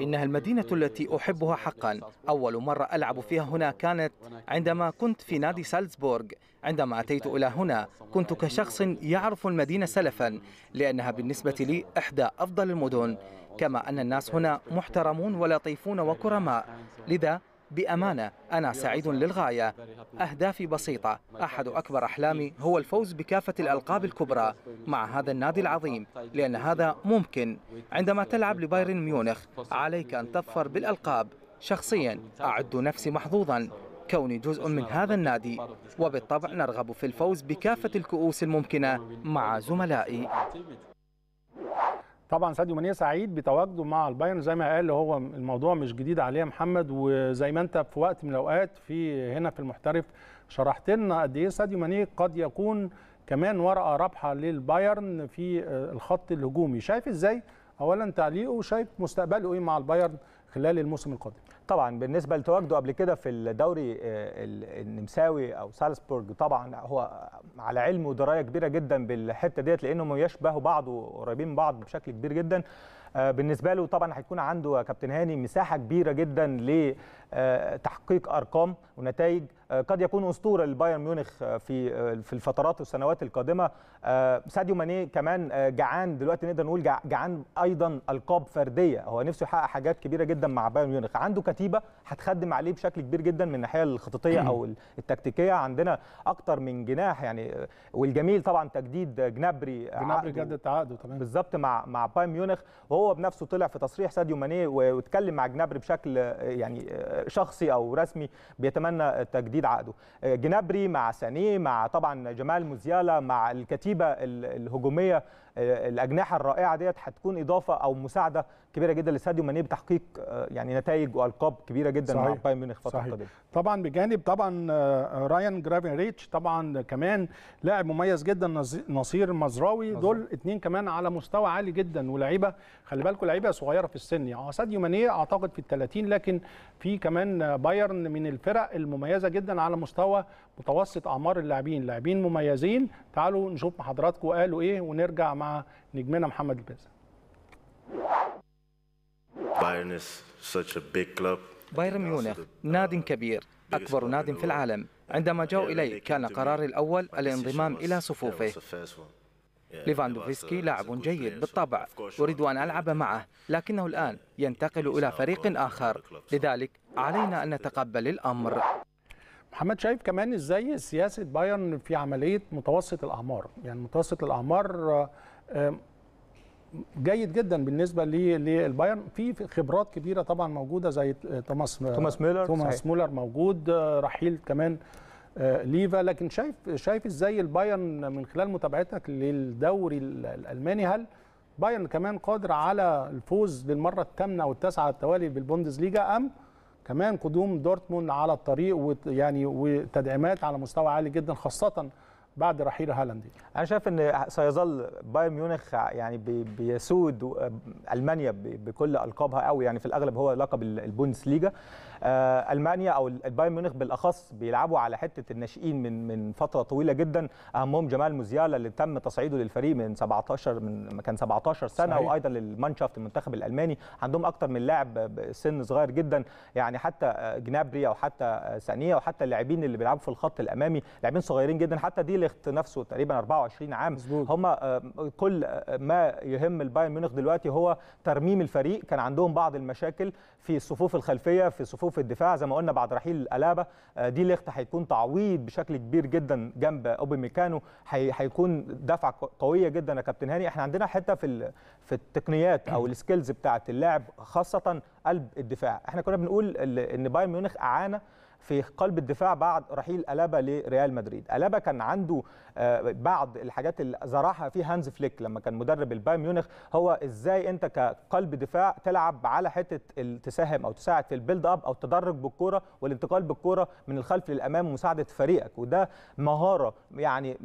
إنها المدينة التي أحبها حقا أول مرة ألعب فيها هنا كانت عندما كنت في نادي سالزبورغ عندما أتيت إلى هنا كنت كشخص يعرف المدينة سلفا لأنها بالنسبة لي إحدى أفضل المدن كما أن الناس هنا محترمون ولطيفون وكرماء لذا بأمانة أنا سعيد للغاية أهدافي بسيطة أحد أكبر أحلامي هو الفوز بكافة الألقاب الكبرى مع هذا النادي العظيم لأن هذا ممكن عندما تلعب لبايرن ميونخ عليك أن تظفر بالألقاب شخصيا أعد نفسي محظوظا كوني جزء من هذا النادي وبالطبع نرغب في الفوز بكافة الكؤوس الممكنة مع زملائي طبعا ساديو ماني سعيد بتواجده مع البايرن زي ما قال هو الموضوع مش جديد عليه يا محمد وزي ما انت في وقت من الاوقات في هنا في المحترف شرحت لنا قد ايه ساديو ماني قد يكون كمان ورقه رابحه للبايرن في الخط الهجومي شايف ازاي اولا تعليقه وشايف مستقبله ايه مع البايرن خلال الموسم القادم طبعا بالنسبه لتواجده قبل كده في الدوري آه، النمساوي او سالسبورج طبعا هو على علم ودرايه كبيره جدا بالحته ديت لانهم يشبهوا بعض وقريبين من بعض بشكل كبير جدا آه، بالنسبه له طبعا هيكون عنده كابتن هاني مساحه كبيره جدا آه، تحقيق ارقام ونتائج آه، قد يكون اسطوره للبايرن ميونخ آه، في في الفترات والسنوات القادمه ساديو ماني كمان جعان دلوقتي نقدر نقول جعان ايضا القاب فرديه هو نفسه يحقق حاجات كبيره جدا مع بايرن ميونخ عنده كتيبه هتخدم عليه بشكل كبير جدا من الناحيه الخططيه او التكتيكيه عندنا اكتر من جناح يعني والجميل طبعا تجديد جنابري جنابري جدد تعاقده تمام بالظبط مع مع بايرن ميونخ وهو بنفسه طلع في تصريح ساديو ماني واتكلم مع جنابري بشكل يعني شخصي او رسمي بيتمنى تجديد عقده جنابري مع سانيه مع طبعا جمال موزيالا مع الكتيبه الهجوميه آه، الاجنحه الرائعه ديت هتكون اضافه او مساعده كبيره جدا لساديو ماني بتحقيق آه، يعني نتائج والقاب كبيره جدا صحيح. مع بايرن ميونخ الفتره دي طبعا بجانب طبعا آه، رايان جرافين ريتش طبعا كمان لاعب مميز جدا نصير مزراوي دول اتنين كمان على مستوى عالي جدا ولاعيبه خلي بالكم لعيبه صغيره في السن يعني آه، ساديو ماني اعتقد في ال 30 لكن في كمان بايرن من الفرق المميزه جدا على مستوى متوسط اعمار اللاعبين لاعبين مميزين تعالوا نشوف حضراتكم قالوا ايه ونرجع مع نجمنا محمد البازم بايرن ميونخ ناد كبير أكبر ناد في العالم عندما جاءوا إلي كان قراري الأول الانضمام إلى صفوفه ليفاندوفسكي لاعب جيد بالطبع أريد أن ألعب معه لكنه الآن ينتقل إلى فريق آخر لذلك علينا أن نتقبل الأمر محمد شايف كمان ازاي سياسه بايرن في عمليه متوسط الاعمار يعني متوسط الاعمار آه، جيد جدا بالنسبه للبايرن في خبرات كبيره طبعا موجوده زي توماس توماس ميلر توماس صحيح. مولر موجود آه، رحيل كمان آه، ليفا لكن شايف شايف ازاي البايرن من خلال متابعتك للدوري الالماني هل بايرن كمان قادر على الفوز للمره الثامنه والتاسعه على التوالي ليجا ام كمان قدوم دورتموند على الطريق ويعني وتدعيمات على مستوى عالي جدا خاصه بعد رحيل هالاند انا شايف ان سيظل بايرن ميونخ يعني بيسود المانيا بكل القابها قوي يعني في الاغلب هو لقب ليجا آه، المانيا او البايرن ميونخ بالاخص بيلعبوا على حته الناشئين من من فتره طويله جدا اهمهم جمال موزيالا اللي تم تصعيده للفريق من 17 من كان 17 سنه صحيح. وايضا للمانشافت المنتخب الالماني عندهم اكتر من لاعب سن صغير جدا يعني حتى آه، جنابري او حتى ثانيه آه، وحتى اللاعبين اللي بيلعبوا في الخط الامامي لاعبين صغيرين جدا حتى دي ليخت نفسه تقريبا 24 عام هم كل ما يهم البايرن ميونخ دلوقتي هو ترميم الفريق كان عندهم بعض المشاكل في الصفوف الخلفيه في صفوف ظروف الدفاع زي ما قلنا بعد رحيل الابا آه، دي ليخت هيكون تعويض بشكل كبير جدا جنب اوبي ميكانو هيكون دفعه قويه جدا يا كابتن هاني احنا عندنا حته في في التقنيات او السكيلز بتاعه اللاعب خاصه قلب الدفاع احنا كنا بنقول ان بايرن ميونخ اعانه في قلب الدفاع بعد رحيل ألابا لريال مدريد ألابا كان عنده آه، بعض الحاجات اللي زرعها في هانز فليك لما كان مدرب البايرن ميونخ هو ازاي انت كقلب دفاع تلعب على حته تساهم او تساعد في البيلد اب او التدرج بالكوره والانتقال بالكوره من الخلف للامام ومساعده فريقك وده مهاره يعني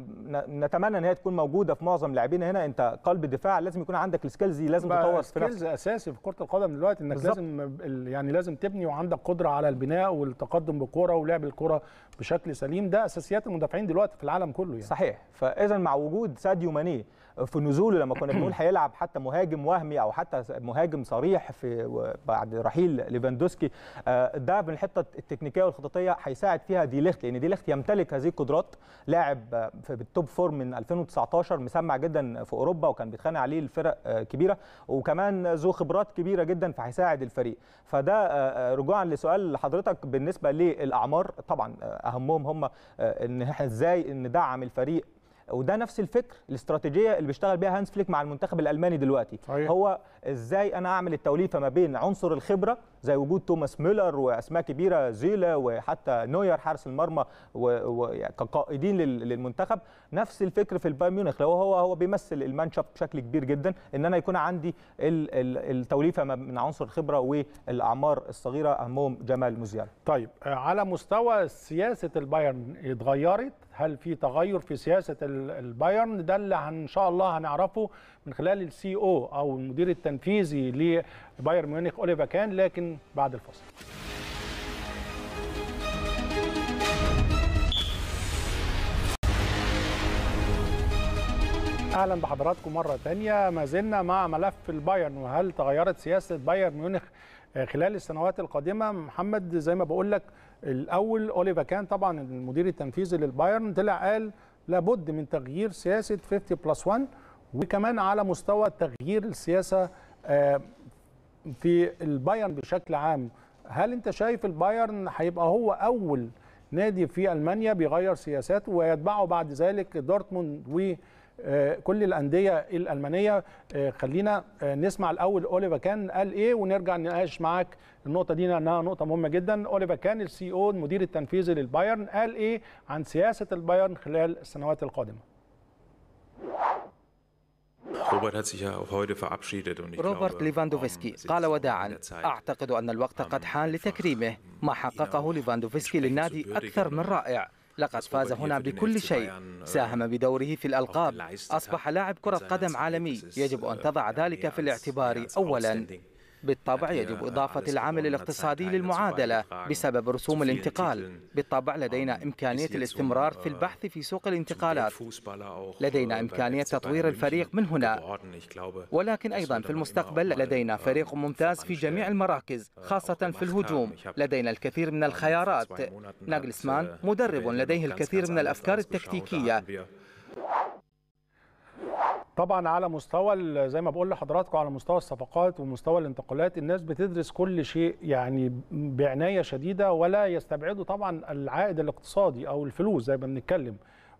نتمنى ان هي تكون موجوده في معظم لاعبينا هنا انت قلب دفاع لازم يكون عندك السكيلز دي لازم تطور في نفسك اساسي في كره القدم دلوقتي انك بالزبط. لازم يعني لازم تبني وعندك قدره على البناء والتقدم بكره ولعب الكره بشكل سليم ده اساسيات المدافعين دلوقتي في العالم كله يعني صحيح فاذا مع وجود ساديو ماني في نزوله لما كنا بنقول هيلعب حتى مهاجم وهمي او حتى مهاجم صريح في بعد رحيل ليفاندوسكي آه، ده من الحته التكنيكيه والخططيه هيساعد فيها دي ليخت لان دي ليخت يمتلك هذه القدرات لاعب في التوب فور من 2019 مسمع جدا في اوروبا وكان بيتخانق عليه الفرق آه، كبيره وكمان ذو خبرات كبيره جدا فهيساعد الفريق فده آه، رجوعا لسؤال حضرتك بالنسبه للاعمار طبعا اهمهم هم ان احنا ازاي ندعم الفريق وده نفس الفكر الاستراتيجيه اللي بيشتغل بيها هانس فليك مع المنتخب الالماني دلوقتي صحيح. هو ازاي انا اعمل التوليفه ما بين عنصر الخبره زي وجود توماس ميلر واسماء كبيره زيلا وحتى نوير حارس المرمى يعني كقائدين للمنتخب نفس الفكر في البايرن ميونخ لو هو هو بيمثل المانشاب بشكل كبير جدا ان انا يكون عندي التوليفه من عنصر الخبره والاعمار الصغيره اهمهم جمال مزيان طيب على مستوى سياسه البايرن اتغيرت هل في تغير في سياسه البايرن ده اللي ان شاء الله هنعرفه من خلال السي او e او المدير التنفيذي لبايرن ميونخ اوليفا كان لكن بعد الفاصل اهلا بحضراتكم مره ثانيه ما زلنا مع ملف البايرن وهل تغيرت سياسه بايرن ميونخ خلال السنوات القادمه محمد زي ما بقول لك الاول اوليفا كان طبعا المدير التنفيذي للبايرن طلع قال لابد من تغيير سياسه 50 بلس 1 وكمان على مستوى تغيير السياسه آه، في البايرن بشكل عام هل انت شايف البايرن هيبقى هو اول نادي في المانيا بيغير سياساته ويتبعه بعد ذلك دورتموند وكل آه، الانديه الالمانيه آه، خلينا نسمع الاول اوليفا كان قال ايه ونرجع نناقش معاك النقطه دي لانها نقطه مهمه جدا اوليفا كان السي او المدير التنفيذي للبايرن قال ايه عن سياسه البايرن خلال السنوات القادمه روبرت ليفاندوفسكي قال وداعا أعتقد أن الوقت قد حان لتكريمه ما حققه ليفاندوفسكي للنادي أكثر من رائع لقد فاز هنا بكل شيء äh, ساهم بدوره في الألقاب أصبح لاعب كرة قدم عالمي يجب أن äh, تضع ذلك في الاعتبار أولا بالطبع يجب إضافة العامل الاقتصادي للمعادلة بسبب رسوم الانتقال بالطبع لدينا إمكانية الاستمرار في البحث في سوق الانتقالات لدينا äh, إمكانية تطوير الفريق من هنا ولكن أيضا في المستقبل لدينا فريق äh, ممتاز في جميع المراكز äh, خاصة في الهجوم لدينا الكثير من الخيارات ناجلسمان مدرب لديه الكثير من الأفكار التكتيكية طبعا على مستوى زي ما بقول لحضراتكم على مستوى الصفقات ومستوى الانتقالات الناس بتدرس كل شيء يعني بعنايه شديده ولا يستبعدوا طبعا العائد الاقتصادي او الفلوس زي ما بنتكلم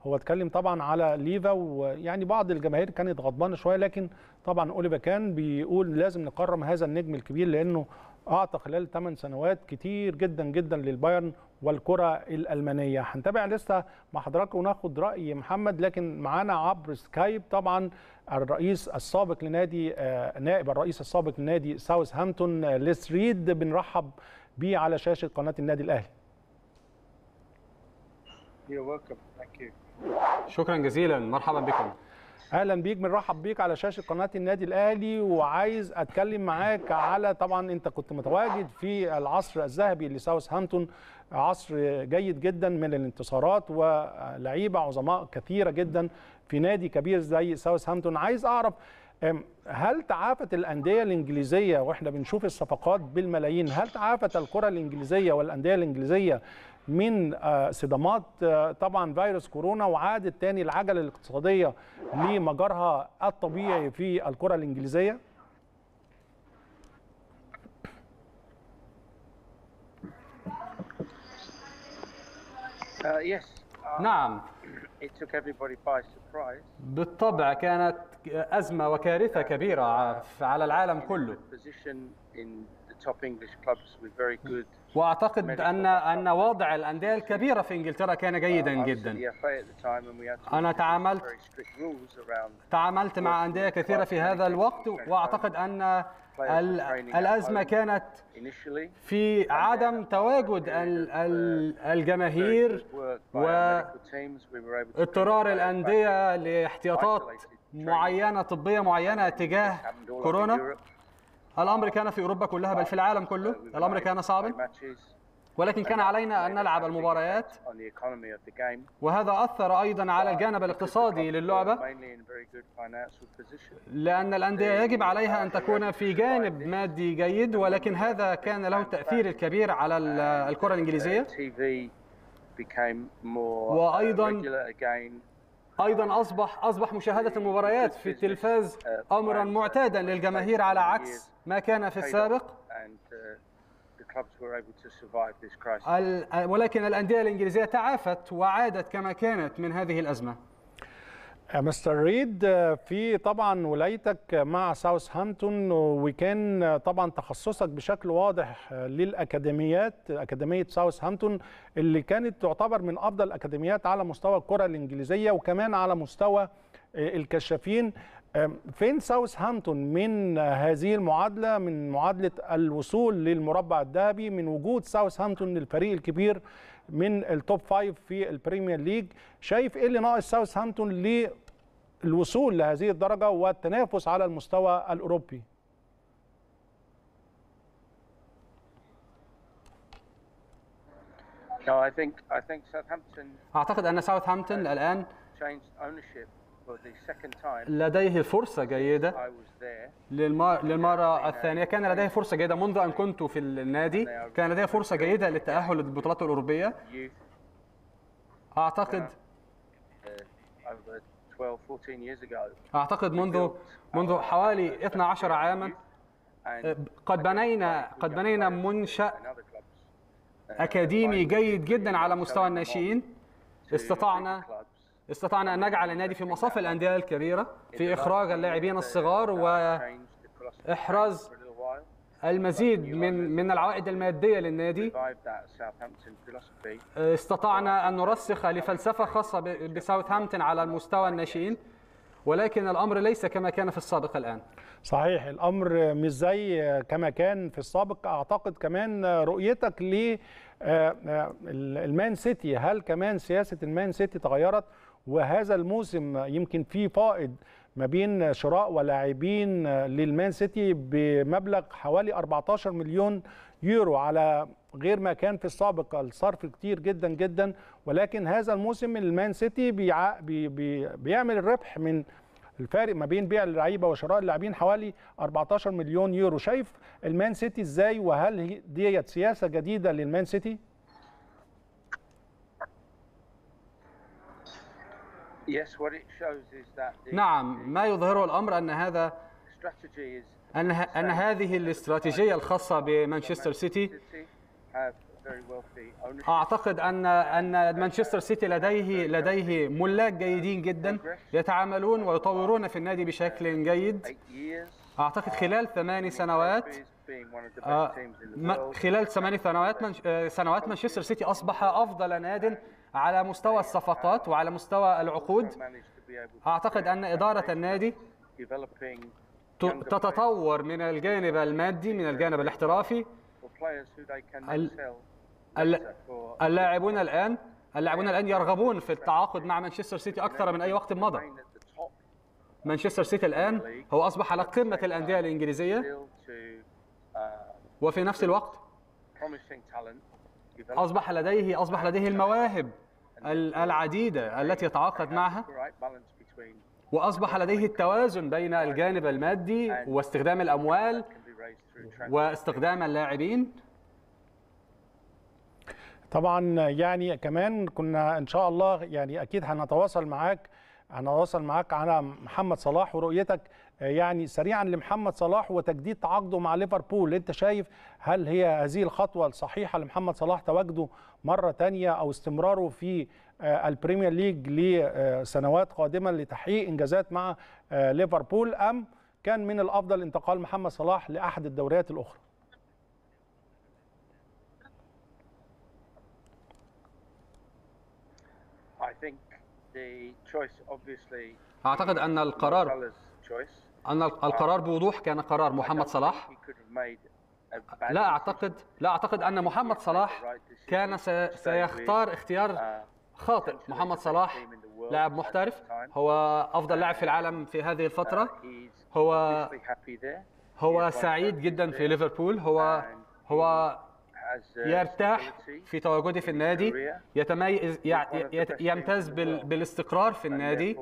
هو اتكلم طبعا على ليفا ويعني بعض الجماهير كانت غضبانه شويه لكن طبعا اوليفا كان بيقول لازم نكرم هذا النجم الكبير لانه اعطى خلال 8 سنوات كتير جدا جدا للبايرن والكره الالمانيه هنتابع لسه مع حضراتكم وناخد راي محمد لكن معانا عبر سكايب طبعا الرئيس السابق لنادي آه، نائب الرئيس السابق لنادي ساوثهامبتون آه، ريد بنرحب بيه على شاشه قناه النادي الاهلي شكرا جزيلا مرحبا بكم اهلا بيك بنرحب بيك على شاشه قناه النادي الاهلي وعايز اتكلم معاك على طبعا انت كنت متواجد في العصر الذهبي لساوث هامبتون عصر جيد جدا من الانتصارات ولعيبه عظماء كثيره جدا في نادي كبير زي ساوث هامبتون عايز اعرف هل تعافت الأندية الإنجليزية وإحنا بنشوف الصفقات بالملايين هل تعافت الكرة الإنجليزية والأندية الإنجليزية من آه، صدامات آه، طبعا فيروس كورونا وعادت تاني العجله الاقتصاديه لمجارها الطبيعي في الكره الانجليزيه uh, uh, نعم بالطبع كانت أزمة وكارثة كبيرة على العالم كله واعتقد ان ان وضع الانديه الكبيره في انجلترا كان uh, جيدا جدا انا تعاملت تعاملت مع انديه كثيره في هذا الوقت واعتقد ان الازمه كانت في عدم تواجد الجماهير واضطرار الانديه لاحتياطات معينه طبيه معينه تجاه كورونا الأمر كان في أوروبا كلها بل في العالم كله الأمر كان صعبا ولكن كان علينا أن نلعب المباريات وهذا أثر أيضا على الجانب الاقتصادي للعبة لأن الأندية يجب عليها أن تكون في جانب مادي جيد ولكن هذا كان له التأثير الكبير على الكرة الإنجليزية uh, وأيضا ايضا اصبح اصبح مشاهده المباريات في التلفاز امرا معتادا للجماهير على عكس ما كان في السابق ولكن الانديه الانجليزيه تعافت وعادت كما كانت من هذه الازمه آه، مستر ريد آه، في طبعا ولايتك مع ساوث هامبتون وكان آه، طبعا تخصصك بشكل واضح للاكاديميات اكاديميه ساوث هامبتون اللي كانت تعتبر من افضل الاكاديميات على مستوى الكره الانجليزيه وكمان على مستوى الكشافين فين ساوث هامبتون من هذه المعادله من معادله الوصول للمربع الذهبي من وجود ساوث هامبتون للفريق الكبير من التوب فايف في البريمير ليج شايف ايه اللي ناقص ساوثهامبتون للوصول لهذه الدرجه والتنافس على المستوى الاوروبي اعتقد ان ساوثهامبتون الان لديه فرصة جيدة للمرة الثانية كان لديه فرصة جيدة منذ أن كنت في النادي كان لديه فرصة جيدة للتأهل للبطولات الأوروبية أعتقد uh, uh, أعتقد منذ منذ حوالي 12 عاما آه، قد بنينا قد بنينا منشأ uh, أكاديمي جيد جدا على مستوى الناشئين استطعنا استطعنا أن نجعل النادي في مصاف الأندية الكبيرة في إخراج اللاعبين الصغار وإحراز المزيد من من العوائد المادية للنادي استطعنا أن نرسخ لفلسفة خاصة بساوثهامبتون على مستوى الناشئين ولكن الأمر ليس كما كان في السابق الآن صحيح الأمر مش زي كما كان في السابق أعتقد كمان رؤيتك للمان آه، آه، سيتي هل كمان سياسة المان سيتي تغيرت؟ وهذا الموسم يمكن في فائض ما بين شراء ولاعبين للمان سيتي بمبلغ حوالي 14 مليون يورو على غير ما كان في السابق الصرف كتير جدا جدا ولكن هذا الموسم المان سيتي بيع بي بي بيعمل الربح من الفارق ما بين بيع اللعيبه وشراء اللاعبين حوالي 14 مليون يورو شايف المان سيتي ازاي وهل ديت سياسه جديده للمان سيتي نعم ما يظهره الأمر أن هذا أن, أن هذه الاستراتيجية الخاصة بمانشستر سيتي أعتقد أن أن مانشستر سيتي لديه لديه ملاك جيدين جدا يتعاملون ويطورون في النادي بشكل جيد أعتقد uh, آه، خلال ثماني سنوات خلال آه، ثماني سنوات سنوات مانشستر سيتي أصبح أفضل ناد على مستوى الصفقات وعلى مستوى العقود اعتقد ان اداره النادي تتطور من الجانب المادي من الجانب الاحترافي اللاعبون الان اللاعبون الان يرغبون في التعاقد مع مانشستر سيتي اكثر من اي وقت مضى مانشستر سيتي الان هو اصبح على قمه الانديه الانجليزيه وفي نفس الوقت اصبح لديه اصبح لديه المواهب العديدة التي يتعاقد معها وأصبح لديه التوازن بين الجانب المادي واستخدام الأموال واستخدام اللاعبين طبعا يعني كمان كنا ان شاء الله يعني اكيد هنتواصل معاك هنتواصل معاك على محمد صلاح ورؤيتك يعني سريعا لمحمد صلاح وتجديد عقده مع ليفربول انت شايف هل هي هذه الخطوه الصحيحه لمحمد صلاح تواجده مره تانية او استمراره في آه، البريمير ليج لسنوات قادمه لتحقيق انجازات مع آه، ليفربول ام كان من الافضل انتقال محمد صلاح لاحد الدوريات الاخرى أعتقد أن القرار ان القرار بوضوح كان قرار محمد صلاح لا اعتقد لا اعتقد ان محمد صلاح كان سيختار اختيار خاطئ محمد صلاح لاعب محترف هو افضل لاعب في العالم في هذه الفتره هو هو سعيد جدا في ليفربول هو هو يرتاح في تواجده في النادي يتميز يمتاز بالاستقرار في النادي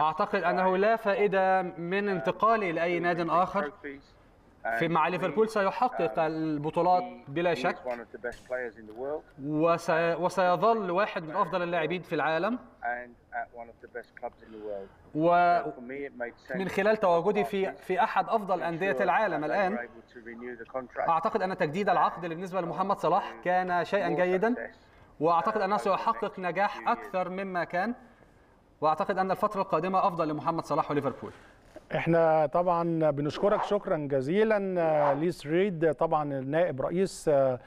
اعتقد انه لا فائده من انتقاله لاي ناد اخر في مع ليفربول سيحقق um, البطولات بلا شك وسيظل واحد من افضل اللاعبين في العالم ومن خلال تواجدي في في احد افضل انديه العالم الان اعتقد ان تجديد العقد بالنسبه لمحمد صلاح كان شيئا جيدا واعتقد انه سيحقق نجاح اكثر مما كان واعتقد ان الفتره القادمه افضل لمحمد صلاح وليفربول احنا طبعا بنشكرك شكرا جزيلا آه، ليس ريد آه، طبعا النائب رئيس آه،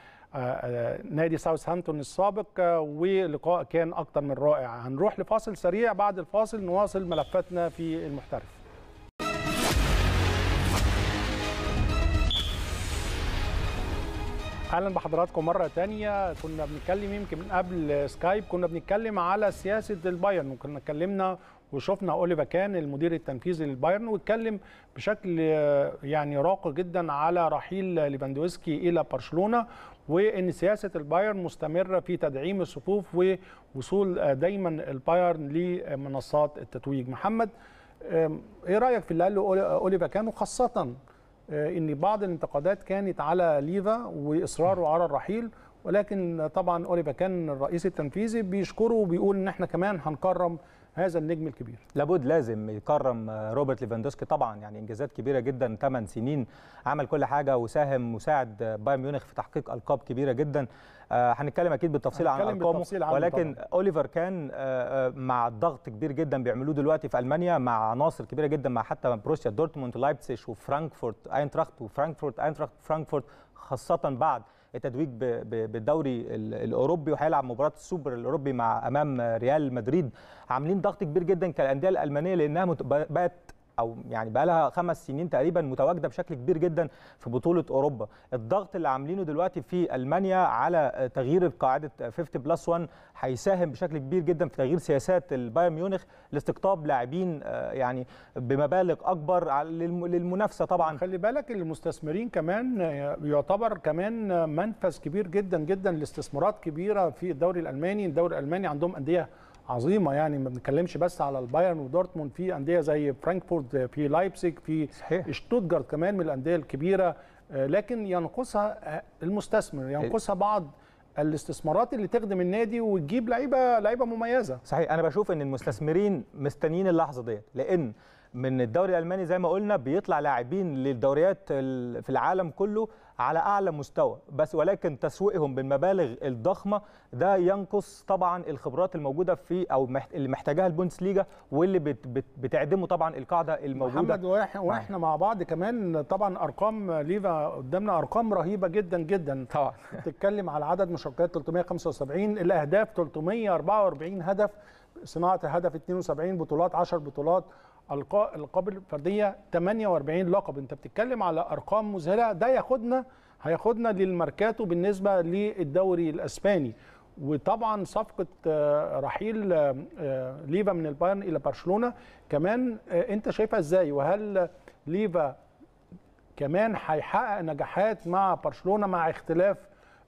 نادي ساوثهامبتون السابق ولقاء كان اكتر من رائع هنروح لفاصل سريع بعد الفاصل نواصل ملفاتنا في المحترف اهلا بحضراتكم مره تانية كنا بنتكلم يمكن من قبل سكايب كنا بنتكلم على سياسه البايرن وكنا اتكلمنا وشفنا اوليفا كان المدير التنفيذي للبايرن واتكلم بشكل يعني راقي جدا على رحيل ليفاندوسكي الى برشلونه وان سياسه البايرن مستمره في تدعيم الصفوف ووصول دايما البايرن لمنصات التتويج محمد ايه رايك في اللي قاله اوليفا كان وخاصه آه، ان بعض الانتقادات كانت على ليفا واصراره على الرحيل ولكن طبعا اوليفا كان الرئيس التنفيذي بيشكره وبيقول ان احنا كمان هنكرم هذا النجم الكبير لابد لازم يكرم آه، روبرت ليفاندوسكي طبعا يعني انجازات كبيره جدا 8 سنين عمل كل حاجه وساهم مساعد آه، بايرن ميونخ في تحقيق القاب كبيره جدا آه، هنتكلم اكيد بالتفصيل عن ارقامه ولكن طبعا. اوليفر كان مع الضغط كبير جدا بيعملوه دلوقتي في المانيا مع عناصر كبيره جدا مع حتى بروسيا دورتموند لايبسيش وفرانكفورت اينتراخت وفرانكفورت اينتراخت فرانكفورت خاصه بعد التتويج بالدوري الاوروبي وهيلعب مباراه السوبر الاوروبي مع امام ريال مدريد عاملين ضغط كبير جدا كالانديه الالمانيه لانها بقت او يعني بقى لها خمس سنين تقريبا متواجده بشكل كبير جدا في بطوله اوروبا الضغط اللي عاملينه دلوقتي في المانيا على تغيير قاعده 50 بلس 1 هيساهم بشكل كبير جدا في تغيير سياسات البايرن ميونخ لاستقطاب لاعبين آه، يعني بمبالغ اكبر للمنافسه طبعا خلي بالك المستثمرين كمان آه، يعتبر كمان منفذ كبير جدا جدا لاستثمارات كبيره في الدوري الالماني الدوري الالماني عندهم انديه عظيمه يعني ما بنتكلمش بس على البايرن ودورتموند في انديه زي فرانكفورت في لايبسيك في شتوتجارت كمان من الانديه الكبيره آه، لكن ينقصها آه، المستثمر ينقصها بعض الاستثمارات اللي تخدم النادي وتجيب لعيبه لعيبه مميزه صحيح انا بشوف ان المستثمرين مستنيين اللحظه ديت لان من الدوري الالماني زي ما قلنا بيطلع لاعبين للدوريات في العالم كله على اعلى مستوى بس ولكن تسويقهم بالمبالغ الضخمه ده ينقص طبعا الخبرات الموجوده في او اللي محتاجاها ليجا واللي بت بت بتعدمه طبعا القاعده الموجوده محمد واح واحنا مع بعض كمان طبعا ارقام ليفا قدامنا ارقام رهيبه جدا جدا طبعا بتتكلم على عدد مشاركات 375 الاهداف 344 هدف صناعه هدف 72 بطولات 10 بطولات القاب الفرديه 48 لقب انت بتتكلم على ارقام مذهله ده ياخدنا هياخدنا للماركاتو بالنسبه للدوري الاسباني وطبعا صفقه آه، رحيل آه، آه، ليفا من البايرن الى برشلونه كمان انت شايفها ازاي وهل ليفا كمان هيحقق نجاحات مع برشلونه مع اختلاف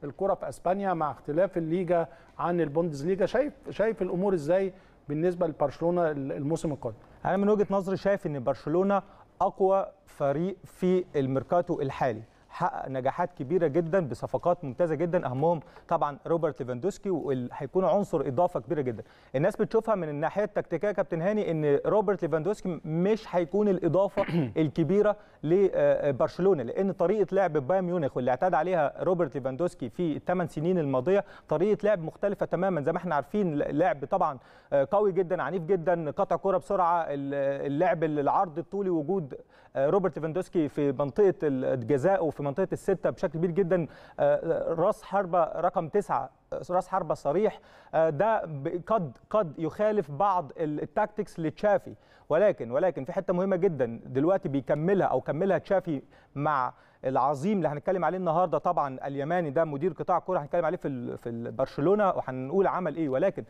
الكره في اسبانيا مع اختلاف الليجا عن البوندسليجا شايف شايف الامور ازاي بالنسبه لبرشلونه الموسم القادم انا من وجهه نظري شايف ان برشلونه اقوى فريق في الميركاتو الحالي حقق نجاحات كبيره جدا بصفقات ممتازه جدا اهمهم طبعا روبرت ليفاندوسكي واللي هيكون عنصر اضافه كبيره جدا الناس بتشوفها من الناحيه التكتيكيه كابتن هاني ان روبرت ليفاندوسكي مش هيكون الاضافه الكبيره لبرشلونه آه، لان طريقه لعب بايرن ميونخ واللي اعتاد عليها روبرت ليفاندوسكي في الثمان سنين الماضيه طريقه لعب مختلفه تماما زي ما احنا عارفين لعب طبعا آه، قوي جدا عنيف جدا قطع كره بسرعه اللعب العرض الطولي وجود روبرت ليفاندوسكي في منطقه الجزاء وفي منطقه السته بشكل كبير جدا آه، راس حربه رقم تسعه آه، راس حربه صريح آه، ده قد قد يخالف بعض التاكتكس لتشافي ولكن ولكن في حته مهمه جدا دلوقتي بيكملها او كملها تشافي مع العظيم اللي هنتكلم عليه النهارده طبعا اليماني ده مدير قطاع الكوره هنتكلم عليه في في برشلونه وهنقول عمل ايه ولكن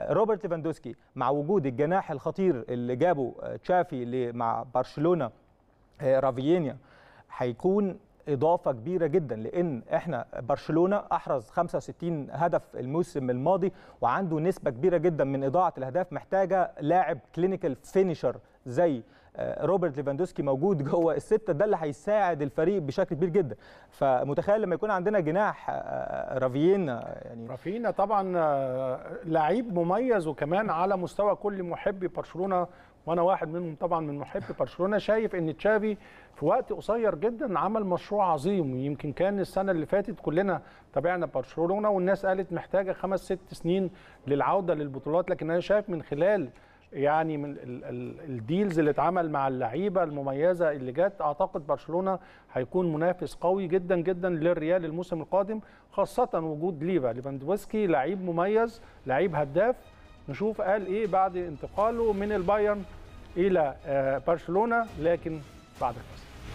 روبرت ليفاندوسكي مع وجود الجناح الخطير اللي جابه تشافي مع برشلونه آه، رافينيا هيكون اضافه كبيره جدا لان احنا برشلونه احرز 65 هدف الموسم الماضي وعنده نسبه كبيره جدا من اضاعه الاهداف محتاجه لاعب كلينيكال فينيشر زي آه، روبرت ليفاندوسكي موجود جوه السته ده اللي هيساعد الفريق بشكل كبير جدا فمتخيل لما يكون عندنا جناح آه، رافيينا يعني رافيينا طبعا لعيب مميز وكمان على مستوى كل محبي برشلونه وانا واحد منهم طبعا من محب برشلونه شايف ان تشافي في وقت قصير جدا عمل مشروع عظيم يمكن كان السنه اللي فاتت كلنا تابعنا برشلونه والناس قالت محتاجه خمس ست سنين للعوده للبطولات لكن انا شايف من خلال يعني من الديلز اللي اتعمل مع اللعيبه المميزه اللي جت اعتقد برشلونه هيكون منافس قوي جدا جدا للريال الموسم القادم خاصه وجود ليفا ليفاندوفسكي لعيب مميز لعيب هداف نشوف قال ايه بعد انتقاله من البايرن الى آه، برشلونه لكن بعد الفاصل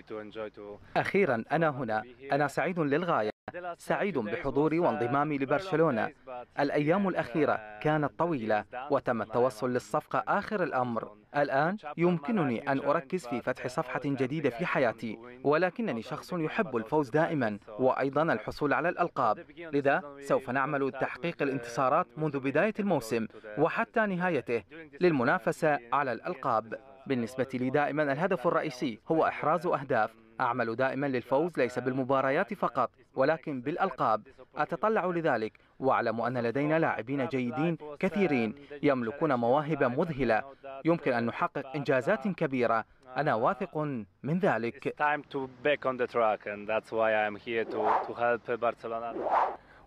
uh, أخيرا أنا هنا أنا سعيد للغاية سعيد بحضوري وانضمامي لبرشلونة الأيام الأخيرة كانت طويلة وتم التوصل للصفقة آخر الأمر الآن يمكنني أن أركز في فتح صفحة جديدة في حياتي ولكنني شخص يحب الفوز دائما وأيضا الحصول على الألقاب لذا سوف نعمل لتحقيق الانتصارات منذ بداية الموسم وحتى نهايته للمنافسة على الألقاب بالنسبة لي دائما الهدف الرئيسي هو إحراز أهداف أعمل دائما للفوز ليس بالمباريات فقط ولكن بالألقاب أتطلع لذلك وأعلم أن لدينا لاعبين جيدين كثيرين يملكون مواهب مذهلة يمكن أن نحقق إنجازات كبيرة أنا واثق من ذلك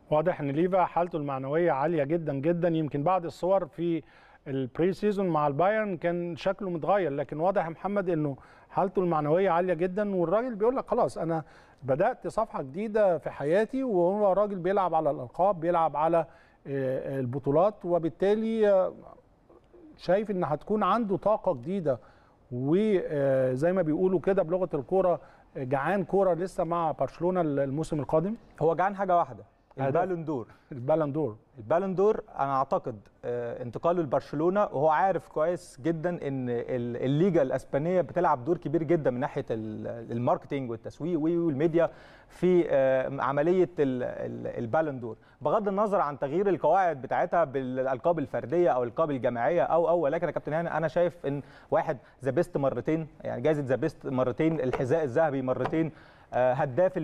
واضح ان ليفا حالته المعنويه عاليه جدا جدا يمكن بعض الصور في البري سيزون مع البايرن كان شكله متغير لكن واضح يا محمد انه حالته المعنويه عاليه جدا والراجل بيقول لك خلاص انا بدات صفحه جديده في حياتي وهو راجل بيلعب على الالقاب بيلعب على آه، البطولات وبالتالي آه، شايف ان هتكون عنده طاقه جديده وزي آه، ما بيقولوا كده بلغه الكوره جعان كوره لسه مع برشلونه الموسم القادم هو جعان حاجه واحده البالون دور البالون دور البالون دور انا اعتقد آه، انتقاله لبرشلونه وهو عارف كويس جدا ان الليجا الاسبانيه بتلعب دور كبير جدا من ناحيه الماركتينج والتسويق والميديا في آه، عمليه البالون دور بغض النظر عن تغيير القواعد بتاعتها بالالقاب الفرديه او الالقاب الجماعيه او او ولكن يا كابتن هاني انا شايف ان واحد ذا بيست مرتين يعني جائزه ذا بيست مرتين الحذاء الذهبي مرتين آه، هداف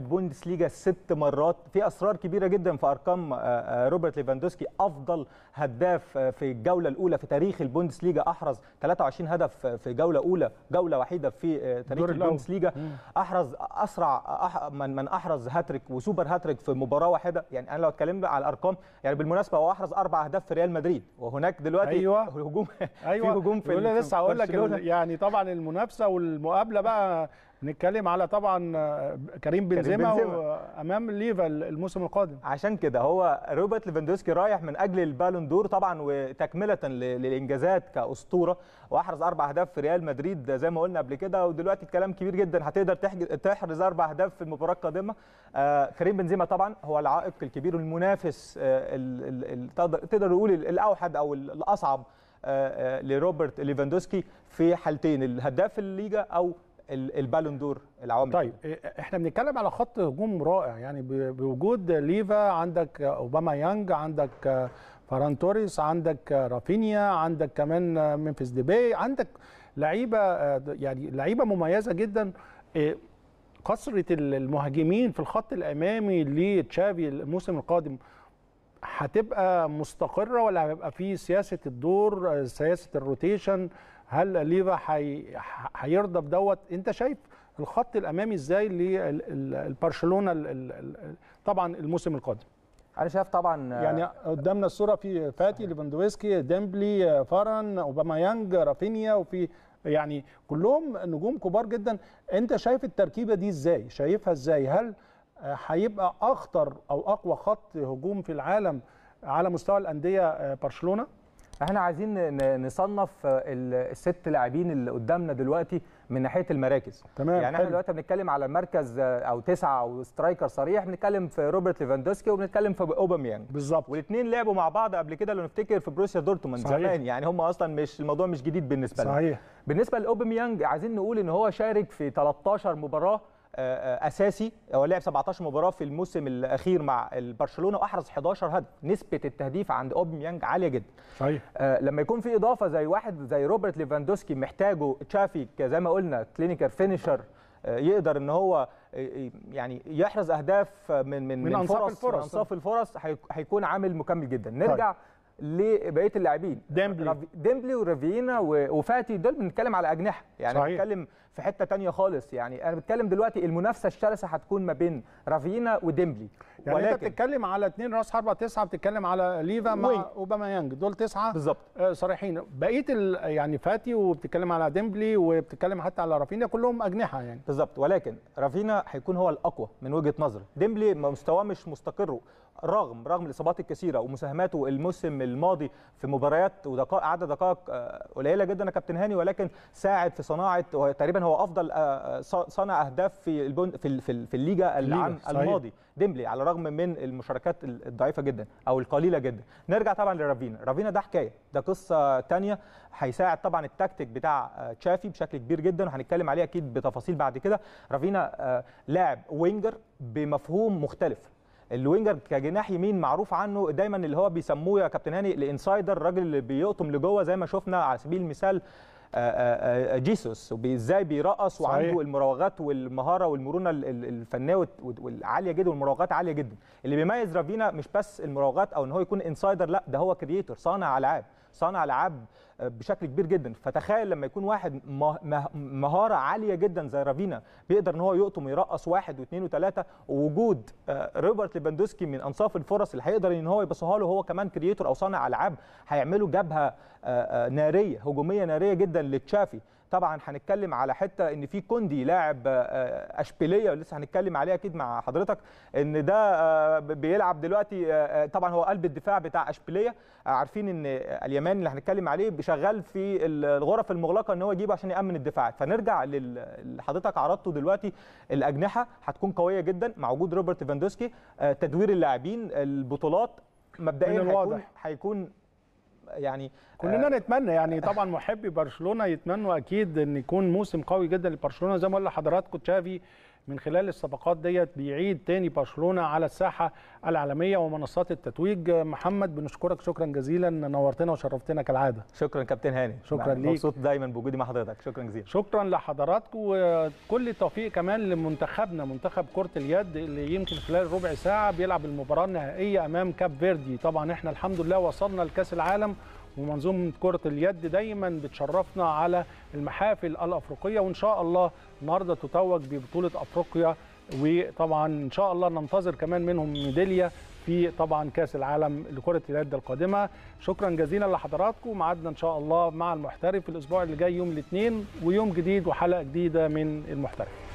ليجا ست مرات في اسرار كبيره جدا في ارقام آه، آه، روبرت ليفاندوسكي افضل هداف في الجوله الاولى في تاريخ ليجا احرز 23 هدف في جوله اولى جوله وحيده في تاريخ ليجا احرز اسرع من من احرز هاتريك وسوبر هاتريك في مباراه واحده يعني انا لو اتكلم على الارقام يعني بالمناسبه هو احرز اربع اهداف في ريال مدريد وهناك دلوقتي أيوة. هجوم أيوة. في هجوم في لسه هقول لك يعني طبعا المنافسه والمقابله بقى نتكلم على طبعا آه، كريم بنزيما امام ليفا الموسم القادم عشان كده هو روبرت ليفاندوسكي رايح من اجل البالون دور طبعا وتكمله للانجازات كاسطوره واحرز اربع اهداف في ريال مدريد زي ما قلنا قبل كده ودلوقتي الكلام كبير جدا هتقدر تحرز اربع اهداف في المباراه القادمه آه كريم بنزيما طبعا هو العائق الكبير المنافس آه تقدر تقول الاوحد او الاصعب آه،, آه لروبرت ليفاندوسكي في حالتين الهداف الليجا او البالون دور العوامل طيب احنا بنتكلم على خط هجوم رائع يعني بوجود ليفا عندك اوباما يانج عندك فران توريس عندك رافينيا عندك كمان دي ديبي عندك لعيبه يعني لعيبه مميزه جدا كثره المهاجمين في الخط الامامي لتشافي الموسم القادم هتبقى مستقره ولا هيبقى في سياسه الدور سياسه الروتيشن هل ليفا هيرضى بدوت انت شايف الخط الامامي ازاي للبرشلونه طبعا الموسم القادم انا شايف طبعا يعني قدامنا الصوره في فاتي ليفاندوفسكي ديمبلي فاران اوباميانج رافينيا وفي يعني كلهم نجوم كبار جدا انت شايف التركيبه دي ازاي شايفها ازاي هل هيبقى اخطر او اقوى خط هجوم في العالم على مستوى الانديه آه، برشلونه احنا عايزين نصنف الست لاعبين اللي قدامنا دلوقتي من ناحيه المراكز تمام يعني احنا دلوقتي بنتكلم على مركز آه، او تسعه او سترايكر صريح بنتكلم في روبرت ليفاندوسكي وبنتكلم في اوباميانج بالظبط والاثنين لعبوا مع بعض قبل كده لو نفتكر في بروسيا دورتموند زمان يعني هم اصلا مش الموضوع مش جديد بالنسبه لهم صحيح بالنسبه لاوباميانج عايزين نقول ان هو شارك في 13 مباراه آه، آه، اساسي هو لعب 17 مباراه في الموسم الاخير مع البرشلونه واحرز 11 هدف نسبه التهديف عند اوبميانج عاليه جدا صحيح آه، لما يكون في اضافه زي واحد زي روبرت ليفاندوسكي محتاجه تشافي زي ما قلنا كلينيكال فينيشر يقدر ان هو يعني يحرز اهداف من من, من أنصاف الفرص من انصاف الفرص هيكون عامل مكمل جدا طيب. نرجع لبقيه اللاعبين ديمبلي ديمبلي ورافينا وفاتي دول بنتكلم على اجنحه يعني بنتكلم في حته تانية خالص يعني انا بتكلم دلوقتي المنافسه الشرسه هتكون ما بين رافينا وديمبلي يعني ولكن انت بتتكلم على اثنين راس حربه تسعه بتتكلم على ليفا مع اوباما يانج دول تسعه بالظبط آه، صريحين بقيه يعني فاتي وبتتكلم على ديمبلي وبتتكلم حتى على رافينا كلهم اجنحه يعني بالظبط ولكن رافينا هيكون هو الاقوى من وجهه نظري ديمبلي مستواه مش مستقر رغم رغم الاصابات الكثيره ومساهماته الموسم الماضي في مباريات ودقائق عدد دقائق آه، قليله جدا يا كابتن هاني ولكن ساعد في صناعه تقريبا تقريبا هو افضل آه، آه، صنع اهداف في البون في في الليجا العام الماضي ديمبلي على الرغم من المشاركات الضعيفه جدا او القليله جدا نرجع طبعا لرافينا رافينا ده حكايه ده قصه ثانيه هيساعد طبعا التكتيك بتاع آه، تشافي بشكل كبير جدا وهنتكلم عليه اكيد بتفاصيل بعد كده رافينا لاعب وينجر بمفهوم مختلف الوينجر كجناح يمين معروف عنه دايما اللي هو بيسموه يا كابتن هاني الانسايدر الراجل اللي بيقطم لجوه زي ما شفنا على سبيل المثال آه، آه، آه، جيسوس وازاي بيرقص وعنده المراوغات والمهاره والمرونه الفنيه والعاليه جدا والمراوغات عاليه جدا اللي بيميز رافينا مش بس المراوغات او ان هو يكون انسايدر لا ده هو كرييتور صانع العاب صانع العاب بشكل كبير جدا فتخيل لما يكون واحد مهاره عاليه جدا زي رافينا بيقدر ان هو يقطم ويرقص واحد واثنين وثلاثه وجود آه، روبرت ليفاندوسكي من انصاف الفرص اللي هيقدر ان هو يبصها له هو كمان كرييتور او صانع العاب هيعملوا جبهه آه، آه، ناريه هجوميه ناريه جدا لتشافي طبعا هنتكلم على حته ان في كوندي لاعب آه، آه، اشبيليه لسه هنتكلم عليه اكيد مع حضرتك ان ده آه، بيلعب دلوقتي طبعا هو قلب الدفاع بتاع اشبيليه عارفين ان اليمان اللي هنتكلم عليه شغال في الغرف المغلقه ان هو يجيبه عشان يامن الدفاعات فنرجع لحضرتك عرضته دلوقتي الاجنحه هتكون قويه جدا مع وجود روبرت فاندوسكي تدوير اللاعبين البطولات مبدئيا هيكون هيكون يعني كلنا آه، نتمنى يعني طبعا محبي برشلونه يتمنوا اكيد ان يكون موسم قوي جدا لبرشلونه زي ما قال لحضراتكم تشافي من خلال الصفقات ديت بيعيد تاني برشلونه على الساحه العالميه ومنصات التتويج محمد بنشكرك شكرا جزيلا نورتنا وشرفتنا كالعاده شكرا كابتن هاني شكرا يعني ليك مبسوط دايما بوجودي مع حضرتك شكرا جزيلا شكرا لحضراتكم وكل التوفيق كمان لمنتخبنا منتخب كره اليد اللي يمكن خلال ربع ساعه بيلعب المباراه النهائيه امام كاب فيردي طبعا احنا الحمد لله وصلنا لكاس العالم ومنظومه كره اليد دايما بتشرفنا على المحافل الافريقيه وان شاء الله النهارده تتوج ببطوله افريقيا وطبعا ان شاء الله ننتظر كمان منهم ميداليه في طبعا كاس العالم لكره اليد القادمه شكرا جزيلا لحضراتكم ميعادنا ان شاء الله مع المحترف الاسبوع اللي جاي يوم الاثنين ويوم جديد وحلقه جديده من المحترف